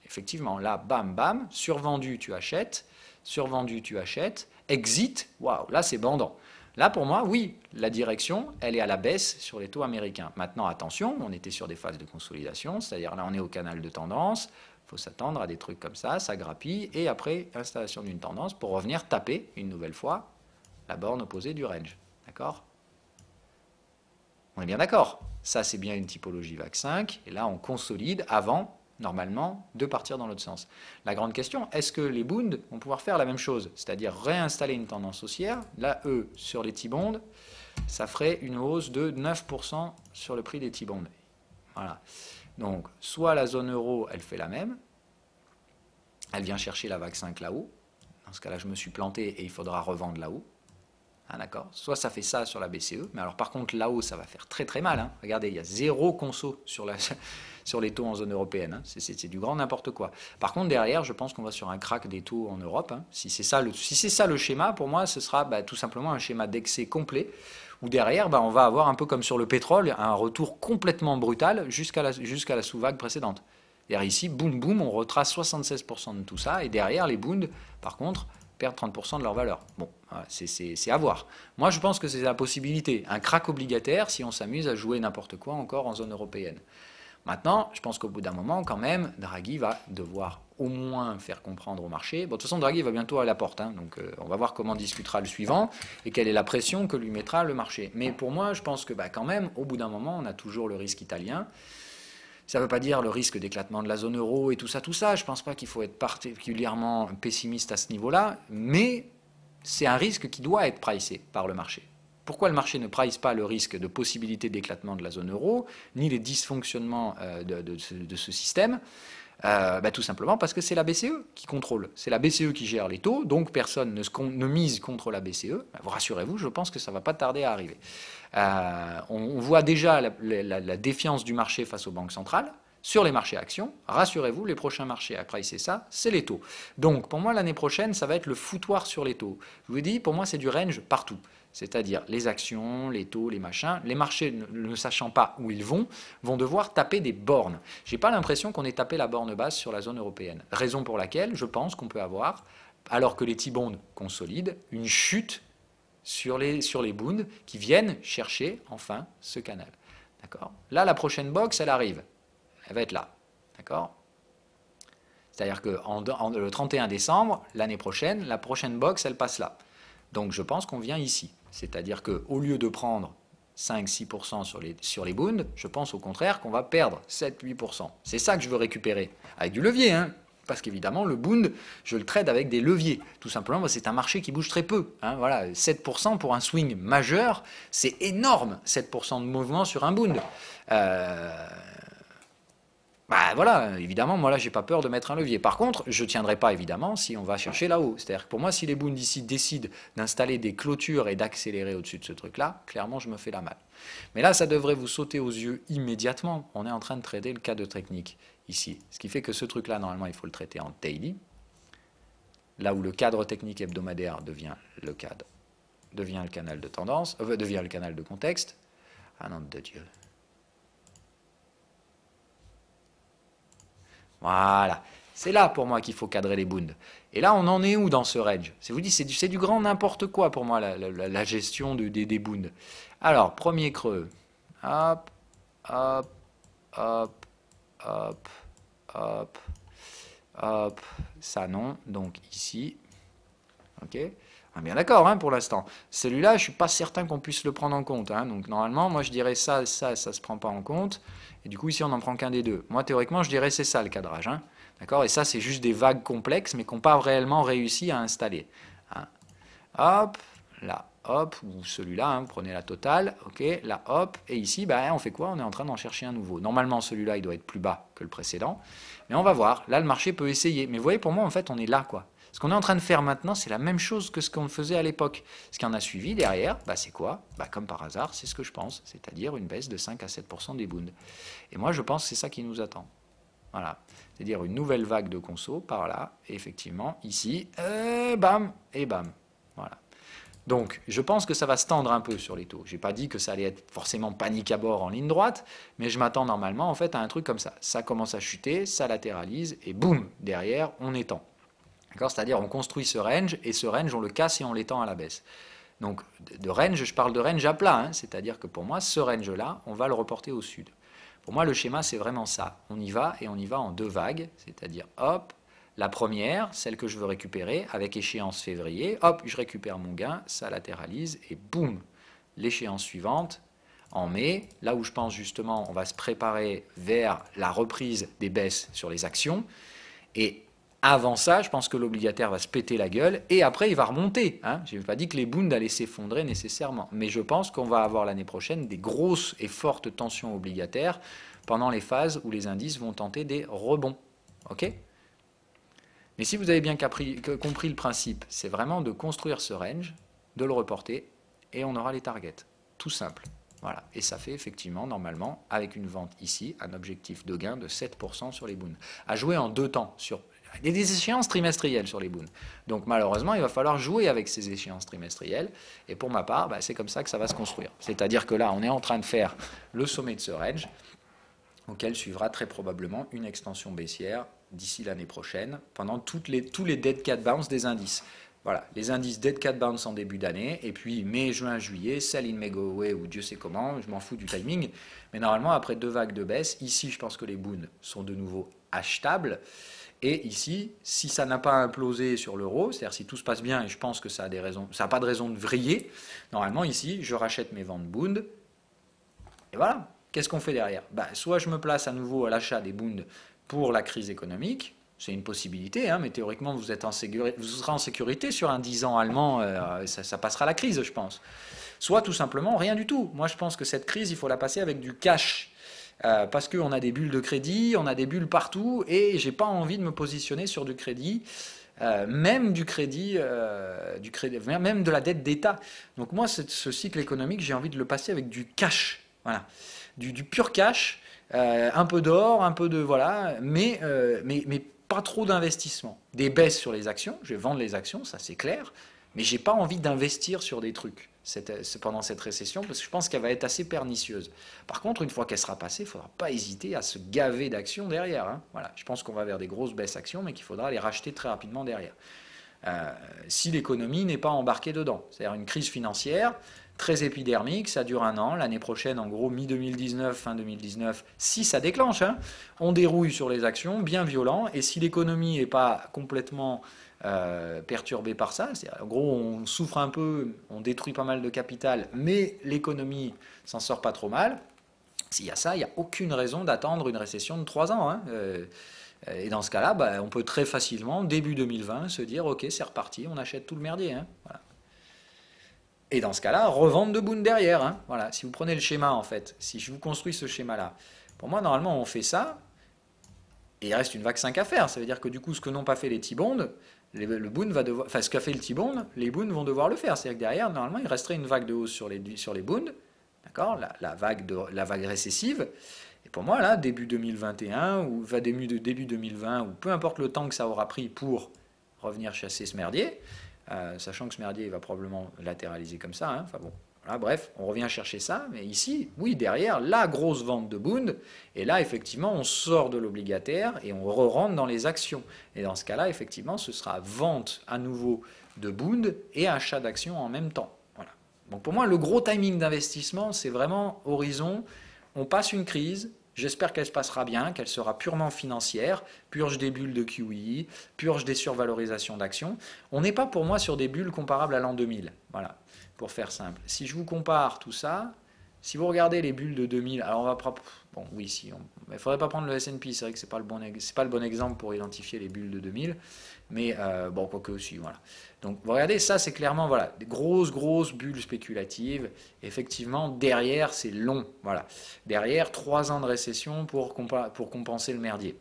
Effectivement, là, bam, bam, survendu, tu achètes, survendu, tu achètes, exit, waouh, là c'est bandant. Là, pour moi, oui, la direction, elle est à la baisse sur les taux américains. Maintenant, attention, on était sur des phases de consolidation, c'est-à-dire là, on est au canal de tendance, il faut s'attendre à des trucs comme ça, ça grappille, et après, installation d'une tendance pour revenir taper, une nouvelle fois, la borne opposée du range. D'accord On est bien d'accord Ça, c'est bien une typologie VAC 5, et là, on consolide avant, normalement, de partir dans l'autre sens. La grande question, est-ce que les bounds vont pouvoir faire la même chose C'est-à-dire réinstaller une tendance haussière, là, eux, sur les T-bonds, ça ferait une hausse de 9% sur le prix des T-bonds. Voilà. Donc, soit la zone euro, elle fait la même, elle vient chercher la vague 5 là-haut, dans ce cas-là, je me suis planté et il faudra revendre là-haut. Ah, d'accord Soit ça fait ça sur la BCE, mais alors par contre là-haut, ça va faire très très mal. Hein. Regardez, il y a zéro conso sur, les taux en zone européenne. Hein. C'est du grand n'importe quoi. Par contre, derrière, je pense qu'on va sur un crack des taux en Europe. Hein. Si c'est ça, le, schéma, pour moi, ce sera bah, tout simplement un schéma d'excès complet où derrière, bah, on va avoir un peu comme sur le pétrole, un retour complètement brutal jusqu'à la, la sous-vague précédente. ici, boum boum, on retrace 76% de tout ça, et derrière, les bounds, par contre, perdent 30% de leur valeur. Bon, c'est à voir. Moi, je pense que c'est la possibilité. Un crack obligataire si on s'amuse à jouer n'importe quoi encore en zone européenne. Maintenant, je pense qu'au bout d'un moment, quand même, Draghi va devoir au moins faire comprendre au marché. de toute façon, Draghi va bientôt à la porte, hein. donc euh, on va voir comment discutera le suivant et quelle est la pression que lui mettra le marché. Mais pour moi, je pense que bah, quand même, au bout d'un moment, on a toujours le risque italien. Ça ne veut pas dire le risque d'éclatement de la zone euro et tout ça, tout ça. Je ne pense pas qu'il faut être particulièrement pessimiste à ce niveau-là, mais c'est un risque qui doit être pricé par le marché. Pourquoi le marché ne price pas le risque de possibilité d'éclatement de la zone euro, ni les dysfonctionnements euh, de ce système euh, bah, tout simplement parce que c'est la BCE qui contrôle, c'est la BCE qui gère les taux, donc personne ne, mise contre la BCE. Bah, rassurez-vous, je pense que ça ne va pas tarder à arriver. Euh, on, voit déjà la, défiance du marché face aux banques centrales. Sur les marchés actions, rassurez-vous, les prochains marchés après c'est ça, c'est les taux. Donc pour moi, l'année prochaine, ça va être le foutoir sur les taux. Je vous dis, pour moi, c'est du range partout c'est-à-dire les actions, les taux, les machins, les marchés ne, sachant pas où ils vont, vont devoir taper des bornes. Je n'ai pas l'impression qu'on ait tapé la borne basse sur la zone européenne. Raison pour laquelle je pense qu'on peut avoir, alors que les T-bonds consolident, une chute sur les, sur les qui viennent chercher enfin ce canal. D'accord Là, la prochaine box, elle arrive. Elle va être là. D'accord C'est-à-dire que le 31 décembre, l'année prochaine, la prochaine box, elle passe là. Donc je pense qu'on vient ici. C'est-à-dire qu'au lieu de prendre 5-6% sur les, sur les je pense au contraire qu'on va perdre 7-8%. C'est ça que je veux récupérer, avec du levier, hein. parce qu'évidemment, le Bund, je le trade avec des leviers. Tout simplement, c'est un marché qui bouge très peu. Hein. voilà, 7% pour un swing majeur, c'est énorme, 7% de mouvement sur un bound bah voilà, évidemment, moi là, j'ai pas peur de mettre un levier. Par contre, je tiendrai pas évidemment si on va chercher là-haut. C'est-à-dire que pour moi, si les Boons ici décident d'installer des clôtures et d'accélérer au-dessus de ce truc-là, clairement, je me fais la malle. Mais là, ça devrait vous sauter aux yeux immédiatement. On est en train de traiter le cadre technique ici. Ce qui fait que ce truc-là, normalement, il faut le traiter en daily. Là où le cadre technique hebdomadaire devient le cadre, devient le canal de tendance, euh, devient le canal de contexte. Ah non, de Dieu. Voilà. C'est là pour moi qu'il faut cadrer les bounds. Et là, on en est où dans ce range C'est vous dis, c'est du, du, grand n'importe quoi pour moi, la, gestion des, des Alors, premier creux. Hop, hop, hop, hop, hop, hop. Ça non. Donc ici. OK ah, Bien d'accord hein, pour l'instant. Celui-là, je ne suis pas certain qu'on puisse le prendre en compte. Hein. Donc normalement, moi je dirais ça, ça, ça ne se prend pas en compte. Et du coup, ici, on n'en prend qu'un des deux. Moi, théoriquement, je dirais c'est ça le cadrage. Hein. D'accord Et ça, c'est juste des vagues complexes, mais qu'on n'a pas réellement réussi à installer. Hein. hop, là, hop, ou celui-là, vous hein, prenez la totale, ok, là, hop, et ici, bah, on fait quoi On est en train d'en chercher un nouveau. Normalement, celui-là, il doit être plus bas que le précédent, mais on va voir. Là, le marché peut essayer. Mais vous voyez, pour moi, en fait, on est là, quoi. Ce qu'on est en train de faire maintenant, c'est la même chose que ce qu'on faisait à l'époque. Ce qui en a suivi derrière, bah, c'est quoi bah, Comme par hasard, c'est ce que je pense, c'est-à-dire une baisse de 5 à 7% des bounds. Et moi, je pense que c'est ça qui nous attend. Voilà. C'est-à-dire une nouvelle vague de conso par là, et effectivement, ici, euh, bam, et bam. Voilà. Donc, je pense que ça va se tendre un peu sur les taux. Je n'ai pas dit que ça allait être forcément panique à bord en ligne droite, mais je m'attends normalement en fait à un truc comme ça. Ça commence à chuter, ça latéralise, et boum, derrière, on étend. C'est-à-dire on construit ce range et ce range on le casse et on l'étend à la baisse. Donc de range, je parle de range à plat, hein, c'est-à-dire que pour moi, ce range-là, on va le reporter au sud. Pour moi, le schéma, c'est vraiment ça. On y va et on y va en deux vagues, c'est-à-dire hop, la première, celle que je veux récupérer, avec échéance février, hop, je récupère mon gain, ça latéralise et boum, l'échéance suivante, en mai, là où je pense justement on va se préparer vers la reprise des baisses sur les actions. Et avant ça, je pense que l'obligataire va se péter la gueule et après il va remonter. Hein. Je n'ai pas dit que les bonds allaient s'effondrer nécessairement, mais je pense qu'on va avoir l'année prochaine des grosses et fortes tensions obligataires pendant les phases où les indices vont tenter des rebonds. Ok Mais si vous avez bien compris, le principe, c'est vraiment de construire ce range, de le reporter et on aura les targets. Tout simple. Voilà. Et ça fait effectivement, normalement, avec une vente ici, un objectif de gain de 7% sur les boons. À jouer en deux temps, sur il y a des échéances trimestrielles sur les boons. Donc malheureusement, il va falloir jouer avec ces échéances trimestrielles. Et pour ma part, bah, c'est comme ça que ça va se construire. C'est-à-dire que là, on est en train de faire le sommet de ce range, auquel suivra très probablement une extension baissière d'ici l'année prochaine, pendant toutes les, tous les dead cat bounce des indices. Voilà, les indices dead cat bounce en début d'année, et puis mai, juin, juillet, sell in away ou Dieu sait comment, je m'en fous du timing. Mais normalement, après deux vagues de baisse, ici, je pense que les boons sont de nouveau achetables. Et ici, si ça n'a pas implosé sur l'euro, c'est-à-dire si tout se passe bien et je pense que ça a des raisons, ça n'a pas de raison de vriller, normalement ici, je rachète mes ventes Bund. Et voilà. Qu'est-ce qu'on fait derrière bah, Soit je me place à nouveau à l'achat des Bund pour la crise économique, c'est une possibilité, hein, mais théoriquement, vous, êtes en sécurité, vous serez en sécurité sur un 10 ans allemand, euh, ça, ça, passera la crise, je pense. Soit tout simplement rien du tout. Moi, je pense que cette crise, il faut la passer avec du cash. Euh, parce qu'on a des bulles de crédit, on a des bulles partout, et j'ai pas envie de me positionner sur du crédit. Euh, même du crédit, euh, du crédit, même de la dette d'État. Donc moi, ce cycle économique, j'ai envie de le passer avec du cash, voilà, du, pur cash, un peu d'or, un peu de voilà, mais, pas trop d'investissement. Des baisses sur les actions, je vais vendre les actions, ça c'est clair, mais j'ai pas envie d'investir sur des trucs. C'est pendant cette récession, parce que je pense qu'elle va être assez pernicieuse. Par contre, une fois qu'elle sera passée, il ne faudra pas hésiter à se gaver d'actions derrière. Hein. Voilà, je pense qu'on va vers des grosses baisses actions, mais qu'il faudra les racheter très rapidement derrière. Euh, si l'économie n'est pas embarquée dedans. C'est-à-dire une crise financière très épidermique, ça dure un an, l'année prochaine, en gros, mi-2019, fin 2019, si ça déclenche, hein, on dérouille sur les actions, bien violent, et si l'économie n'est pas complètement euh, perturbé par ça. En gros, on souffre un peu, on détruit pas mal de capital, mais l'économie s'en sort pas trop mal. S'il y a ça, il n'y a aucune raison d'attendre une récession de 3 ans. Hein. Euh, et dans ce cas-là, bah, on peut très facilement, début 2020, se dire Ok, c'est reparti, on achète tout le merdier. Hein. Et dans ce cas-là, revendre de boune derrière. Hein. Voilà. Si vous prenez le schéma, en fait, si je vous construis ce schéma-là, pour moi, normalement, on fait ça, et il reste une vague 5 à faire. Ça veut dire que du coup, ce que n'ont pas fait les t le va devoir, enfin ce qu'a fait le T-Bond, les Boons vont devoir le faire. C'est-à-dire que derrière, normalement, il resterait une vague de hausse sur les, sur les Boons, d'accord la, vague de, la vague récessive. Et pour moi, là, début 2021, ou va début, début 2020, ou peu importe le temps que ça aura pris pour revenir chasser ce merdier, euh, sachant que ce merdier va probablement latéraliser comme ça, hein, enfin bon, bref, on revient chercher ça, mais ici, oui, derrière, la grosse vente de Bund, et là, effectivement, on sort de l'obligataire et on re-rentre dans les actions. Et dans ce cas-là, effectivement, ce sera vente à nouveau de Bund et achat d'actions en même temps. Voilà. Donc pour moi, le gros timing d'investissement, c'est vraiment horizon, on passe une crise, J'espère qu'elle se passera bien, qu'elle sera purement financière, purge des bulles de QE, purge des survalorisations d'actions. On n'est pas pour moi sur des bulles comparables à l'an 2000. Voilà pour faire simple. Si je vous compare tout ça, si vous regardez les bulles de 2000, alors on va prendre... Bon, oui, il ne faudrait pas prendre le S&P, c'est vrai que ce n'est pas, le bon, pas le bon exemple pour identifier les bulles de 2000, mais euh, bon, quoique aussi, voilà. Donc, vous regardez, ça, c'est clairement, voilà, des grosses, grosses bulles spéculatives. Effectivement, derrière, c'est long, voilà. Derrière, trois ans de récession pour, pour compenser le merdier,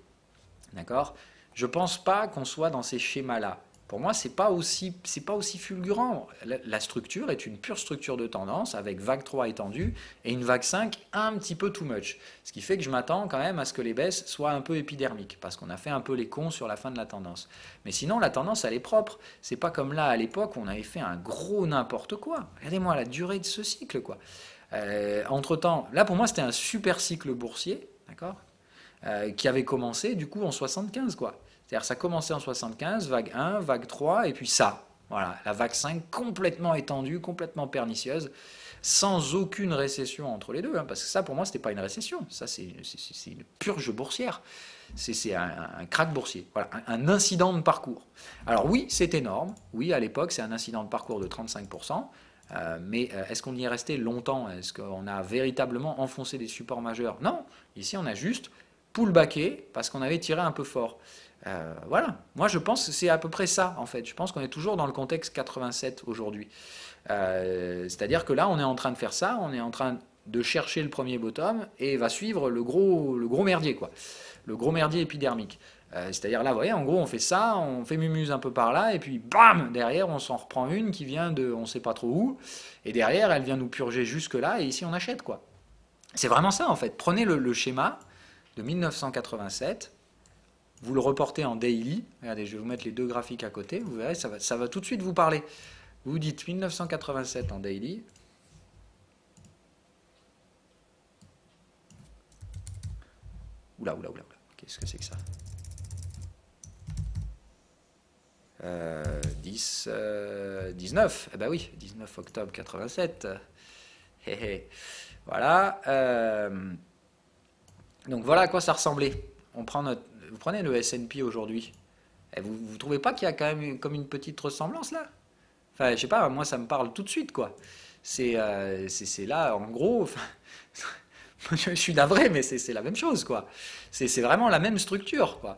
d'accord Je ne pense pas qu'on soit dans ces schémas-là. Pour moi, c'est pas aussi pas aussi fulgurant. La, structure est une pure structure de tendance avec vague 3 étendue et une vague 5 un petit peu too much. Ce qui fait que je m'attends quand même à ce que les baisses soient un peu épidermiques parce qu'on a fait un peu les cons sur la fin de la tendance. Mais sinon, la tendance elle est propre. n'est pas comme là à l'époque, où on avait fait un gros n'importe quoi. Regardez-moi la durée de ce cycle quoi. Euh, entre temps, là pour moi c'était un super cycle boursier, d'accord, euh, qui avait commencé du coup en 75 quoi. C'est-à-dire ça commençait en 75, vague 1, vague 3, et puis ça. Voilà, la vague 5 complètement étendue, complètement pernicieuse, sans aucune récession entre les deux. Hein, parce que ça, pour moi, ce n'était pas une récession. Ça, c'est une purge boursière. C'est un, un crack boursier. Voilà, un, incident de parcours. Alors oui, c'est énorme. Oui, à l'époque, c'est un incident de parcours de 35%. Euh, mais euh, est-ce qu'on y est resté longtemps Est-ce qu'on a véritablement enfoncé des supports majeurs Non. Ici, on a juste pull parce qu'on avait tiré un peu fort. Euh, voilà, moi je pense que c'est à peu près ça en fait. Je pense qu'on est toujours dans le contexte 87 aujourd'hui. Euh, c'est-à-dire que là, on est en train de faire ça, on est en train de chercher le premier bottom et va suivre le gros, le gros merdier, quoi. Le gros merdier épidermique. Euh, c'est-à-dire là, vous voyez, en gros, on fait ça, on fait mumuse un peu par là, et puis bam Derrière, on s'en reprend une qui vient de on sait pas trop où, et derrière, elle vient nous purger jusque-là, et ici, on achète, quoi. C'est vraiment ça, en fait. Prenez le schéma de 1987 vous le reportez en daily. Regardez, je vais vous mettre les deux graphiques à côté. Vous verrez, ça va, ça va tout de suite vous parler. Vous dites 1987 en daily. Oula, oula, oula, Qu'est-ce que c'est que ça euh, 10, 19, euh, eh ben oui, 19 octobre 87. Voilà. Euh, donc voilà à quoi ça ressemblait. On prend notre, vous prenez le S&P aujourd'hui, eh, vous ne trouvez pas qu'il y a quand même comme une petite ressemblance là Enfin, je sais pas, moi ça me parle tout de suite quoi. C'est euh, c'est là, en gros, je suis vrai, mais c'est la même chose quoi. C'est vraiment la même structure quoi.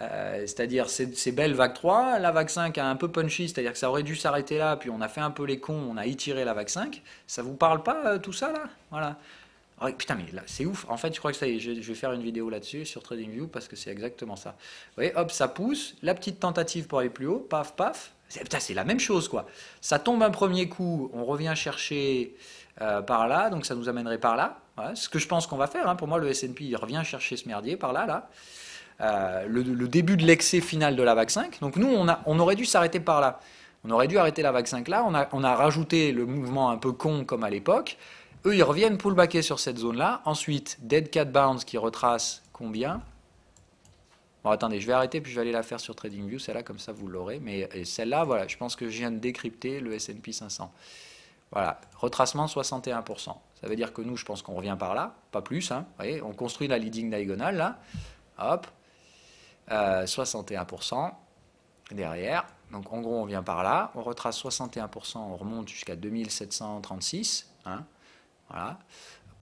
Euh, c'est-à-dire c'est belle vague 3, la vague 5 a un peu punchy, c'est-à-dire que ça aurait dû s'arrêter là, puis on a fait un peu les cons, on a étiré la vague 5. Ça vous parle pas euh, tout ça là Voilà. Ah putain, mais là, c'est ouf. En fait, je crois que ça y est, je, vais faire une vidéo là-dessus sur TradingView parce que c'est exactement ça. Vous voyez, hop, ça pousse, la petite tentative pour aller plus haut, paf, paf. c'est la même chose, quoi. Ça tombe un premier coup, on revient chercher euh, par là, donc ça nous amènerait par là. ce que je pense qu'on va faire. Hein. Pour moi, le S&P, il revient chercher ce merdier par là, là. Euh, le, début de l'excès final de la vague 5. Donc nous, on, on aurait dû s'arrêter par là. On aurait dû arrêter la vague 5 là. On a, on a rajouté le mouvement un peu con comme à l'époque. Eux, ils reviennent pullbacker sur cette zone-là. Ensuite, dead cat bounds qui retrace combien Bon, attendez, je vais arrêter, puis je vais aller la faire sur TradingView. Celle-là, comme ça, vous l'aurez. Mais celle-là, voilà, je pense que je viens de décrypter le S&P 500. Voilà, retracement 61%. Ça veut dire que nous, je pense qu'on revient par là, pas plus. Hein. Vous voyez, on construit la leading diagonale, là. Hop, 61% euh, derrière. Donc, en gros, on vient par là. On retrace 61%, on remonte jusqu'à 2736. Hein. Voilà.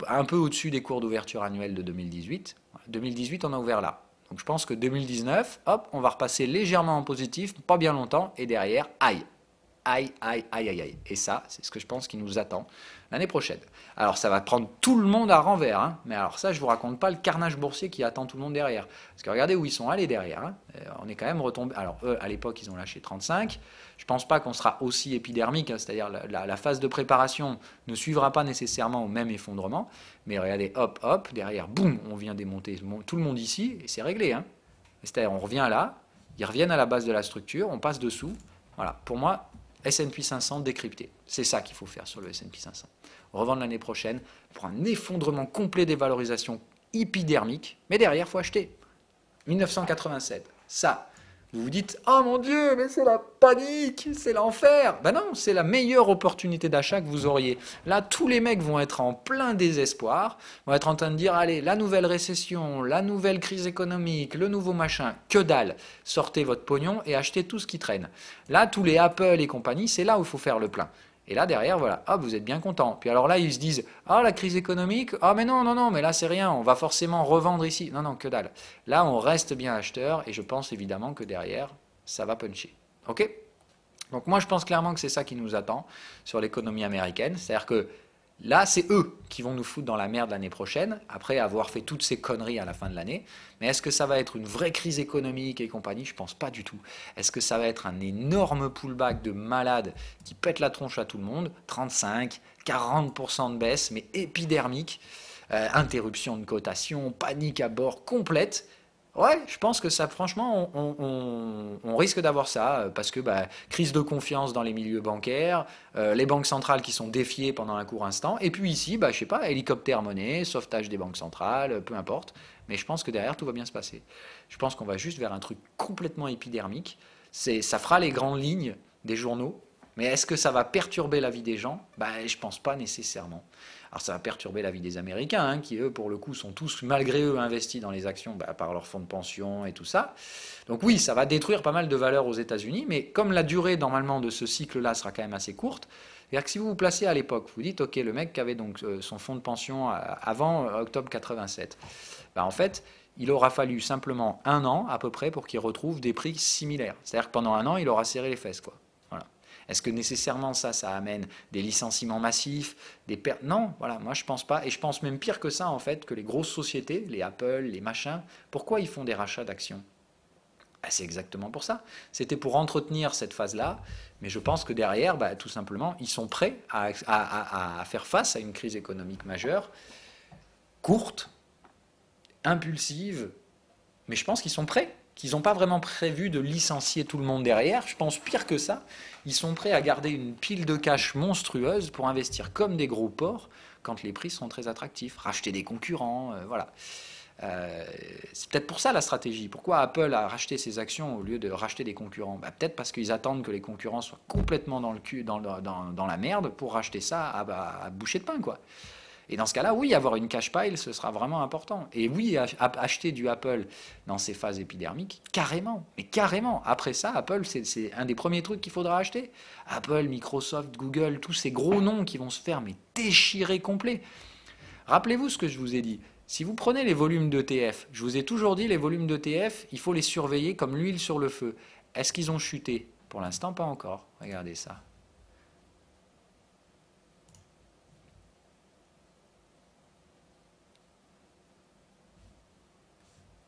Un peu au-dessus des cours d'ouverture annuelle de 2018. 2018, on a ouvert là. Donc je pense que 2019, hop, on va repasser légèrement en positif, pas bien longtemps, et derrière, aïe, Aïe, aïe, aïe, aïe, Et ça, c'est ce que je pense qui nous attend l'année prochaine. Alors ça va prendre tout le monde à renvers, hein. mais alors ça, je vous raconte pas le carnage boursier qui attend tout le monde derrière. Parce que regardez où ils sont allés derrière. Hein. Euh, on est quand même retombé. Alors eux, à l'époque, ils ont lâché 35. Je pense pas qu'on sera aussi épidermique, hein. c'est-à-dire la, la, phase de préparation ne suivra pas nécessairement au même effondrement. Mais regardez, hop, hop, derrière, boum, on vient démonter tout le monde ici et c'est réglé. C'est-à-dire on revient là, ils reviennent à la base de la structure, on passe dessous. Voilà, pour moi, S&P 500 décrypté. C'est ça qu'il faut faire sur le S&P 500. Revendre l'année prochaine pour un effondrement complet des valorisations épidermiques, mais derrière, il faut acheter. 1987, ça, vous vous dites Oh mon Dieu, mais c'est la panique, c'est l'enfer. Ben non, c'est la meilleure opportunité d'achat que vous auriez. Là, tous les mecs vont être en plein désespoir, vont être en train de dire Allez, la nouvelle récession, la nouvelle crise économique, le nouveau machin, que dalle. Sortez votre pognon et achetez tout ce qui traîne. Là, tous les Apple et compagnie, c'est là où il faut faire le plein. Et là, derrière, voilà, hop, vous êtes bien content. Puis alors là, ils se disent, ah, la crise économique, ah, mais non, non, non, mais là, c'est rien, on va forcément revendre ici. Non, non, que dalle. Là, on reste bien acheteur et je pense évidemment que derrière, ça va puncher. OK Donc moi, je pense clairement que c'est ça qui nous attend sur l'économie américaine. C'est-à-dire que Là, c'est eux qui vont nous foutre dans la merde l'année prochaine, après avoir fait toutes ces conneries à la fin de l'année. Mais est-ce que ça va être une vraie crise économique et compagnie Je pense pas du tout. Est-ce que ça va être un énorme pullback de malades qui pètent la tronche à tout le monde 35, 40% de baisse, mais épidermique, euh, interruption de cotation, panique à bord complète. Ouais, je pense que ça, franchement, on, risque d'avoir ça, euh, parce que bah, crise de confiance dans les milieux bancaires, euh, les banques centrales qui sont défiées pendant un court instant, et puis ici, bah, je sais pas, hélicoptère monnaie, sauvetage des banques centrales, peu importe, mais je pense que derrière, tout va bien se passer. Je pense qu'on va juste vers un truc complètement épidermique, ça fera les grandes lignes des journaux, mais est-ce que ça va perturber la vie des gens bah, Je pense pas nécessairement. Alors ça a perturbé la vie des Américains, hein, qui eux, pour le coup, sont tous malgré eux investis dans les actions bah, par leurs fonds de pension et tout ça. Donc oui, ça va détruire pas mal de valeurs aux États-Unis, mais comme la durée normalement de ce cycle-là sera quand même assez courte, c'est-à-dire que si vous vous placez à l'époque, vous dites, OK, le mec qui avait donc euh, son fonds de pension euh, avant euh, octobre 87, bah, en fait, il aura fallu simplement un an à peu près pour qu'il retrouve des prix similaires. C'est-à-dire que pendant un an, il aura serré les fesses. Quoi. Est-ce que nécessairement ça, ça amène des licenciements massifs, des pertes Non, voilà, moi je pense pas. Et je pense même pire que ça, en fait, que les grosses sociétés, les Apple, les machins, pourquoi ils font des rachats d'actions ah, c'est exactement pour ça. C'était pour entretenir cette phase-là, mais je pense que derrière, bah, tout simplement, ils sont prêts à faire face à une crise économique majeure, courte, impulsive, mais je pense qu'ils sont prêts qu'ils n'ont pas vraiment prévu de licencier tout le monde derrière. Je pense pire que ça, ils sont prêts à garder une pile de cash monstrueuse pour investir comme des gros porcs quand les prix sont très attractifs, racheter des concurrents, euh, voilà. Euh, c'est peut-être pour ça la stratégie. Pourquoi Apple a racheté ses actions au lieu de racheter des concurrents bah, Peut-être parce qu'ils attendent que les concurrents soient complètement dans, le cul, dans, la merde pour racheter ça à boucher de pain, quoi. Et dans ce cas-là, oui, avoir une cash pile, ce sera vraiment important. Et oui, acheter du Apple dans ces phases épidermiques, carrément. Mais carrément. Après ça, Apple, c'est un des premiers trucs qu'il faudra acheter. Apple, Microsoft, Google, tous ces gros noms qui vont se faire mais déchirer complet. Rappelez-vous ce que je vous ai dit. Si vous prenez les volumes d'ETF, je vous ai toujours dit les volumes d'ETF, il faut les surveiller comme l'huile sur le feu. Est-ce qu'ils ont chuté Pour l'instant, pas encore. Regardez ça.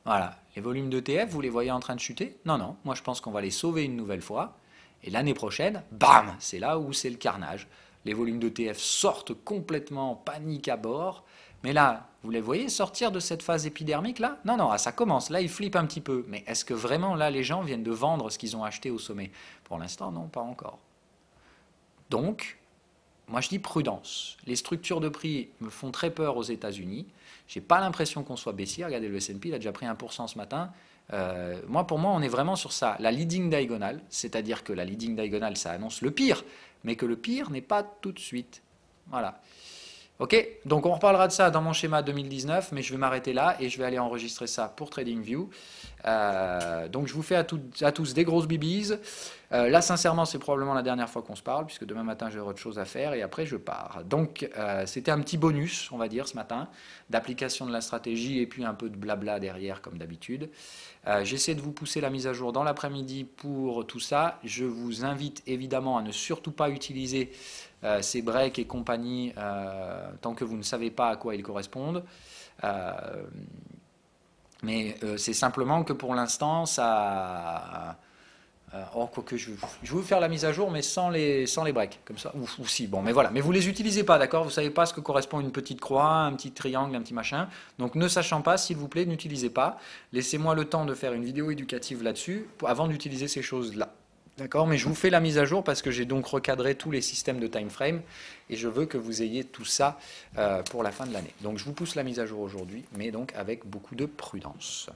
Voilà. Les volumes d'ETF, vous les voyez en train de chuter Non, non. Moi, je pense qu'on va les sauver une nouvelle fois. Et l'année prochaine, bam C'est là où c'est le carnage. Les volumes d'ETF sortent complètement en panique à bord. Mais là, vous les voyez sortir de cette phase épidermique là Non, non, ah, ça commence. Là, ils flippent un petit peu. Mais est-ce que vraiment là, les gens viennent de vendre ce qu'ils ont acheté au sommet Pour l'instant, non, pas encore. Donc, moi je dis prudence. Les structures de prix me font très peur aux États-Unis. J'ai pas l'impression qu'on soit baissier. Regardez le S&P, il a déjà pris 1% ce matin. Euh, moi, pour moi, on est vraiment sur ça. La leading diagonale, c'est-à-dire que la leading diagonale, ça annonce le pire, mais que le pire n'est pas tout de suite. Voilà. Ok, donc on reparlera de ça dans mon schéma 2019, mais je vais m'arrêter là et je vais aller enregistrer ça pour TradingView. Euh, donc je vous fais à, à, tous des grosses bibises. Euh, là, sincèrement, c'est probablement la dernière fois qu'on se parle, puisque demain matin, j'ai autre chose à faire et après, je pars. Donc, euh, c'était un petit bonus, on va dire, ce matin, d'application de la stratégie et puis un peu de blabla derrière, comme d'habitude. J'essaie de vous pousser la mise à jour dans l'après-midi pour tout ça. Je vous invite évidemment à ne surtout pas utiliser ces breaks et compagnie tant que vous ne savez pas à quoi ils correspondent. Mais euh, c'est simplement que pour l'instant, ça. Euh, oh, que je, je veux faire la mise à jour, mais sans les, sans les breaks, comme ça. Ou, ou si, bon, mais voilà. Mais vous les utilisez pas, d'accord Vous savez pas ce que correspond une petite croix, un petit triangle, un petit machin. Donc, ne sachant pas, s'il vous plaît, n'utilisez pas. Laissez-moi le temps de faire une vidéo éducative là-dessus avant d'utiliser ces choses-là. D'accord, mais je vous fais la mise à jour parce que j'ai donc recadré tous les systèmes de time frame et je veux que vous ayez tout ça euh, pour la fin de l'année. Donc je vous pousse la mise à jour aujourd'hui, mais donc avec beaucoup de prudence.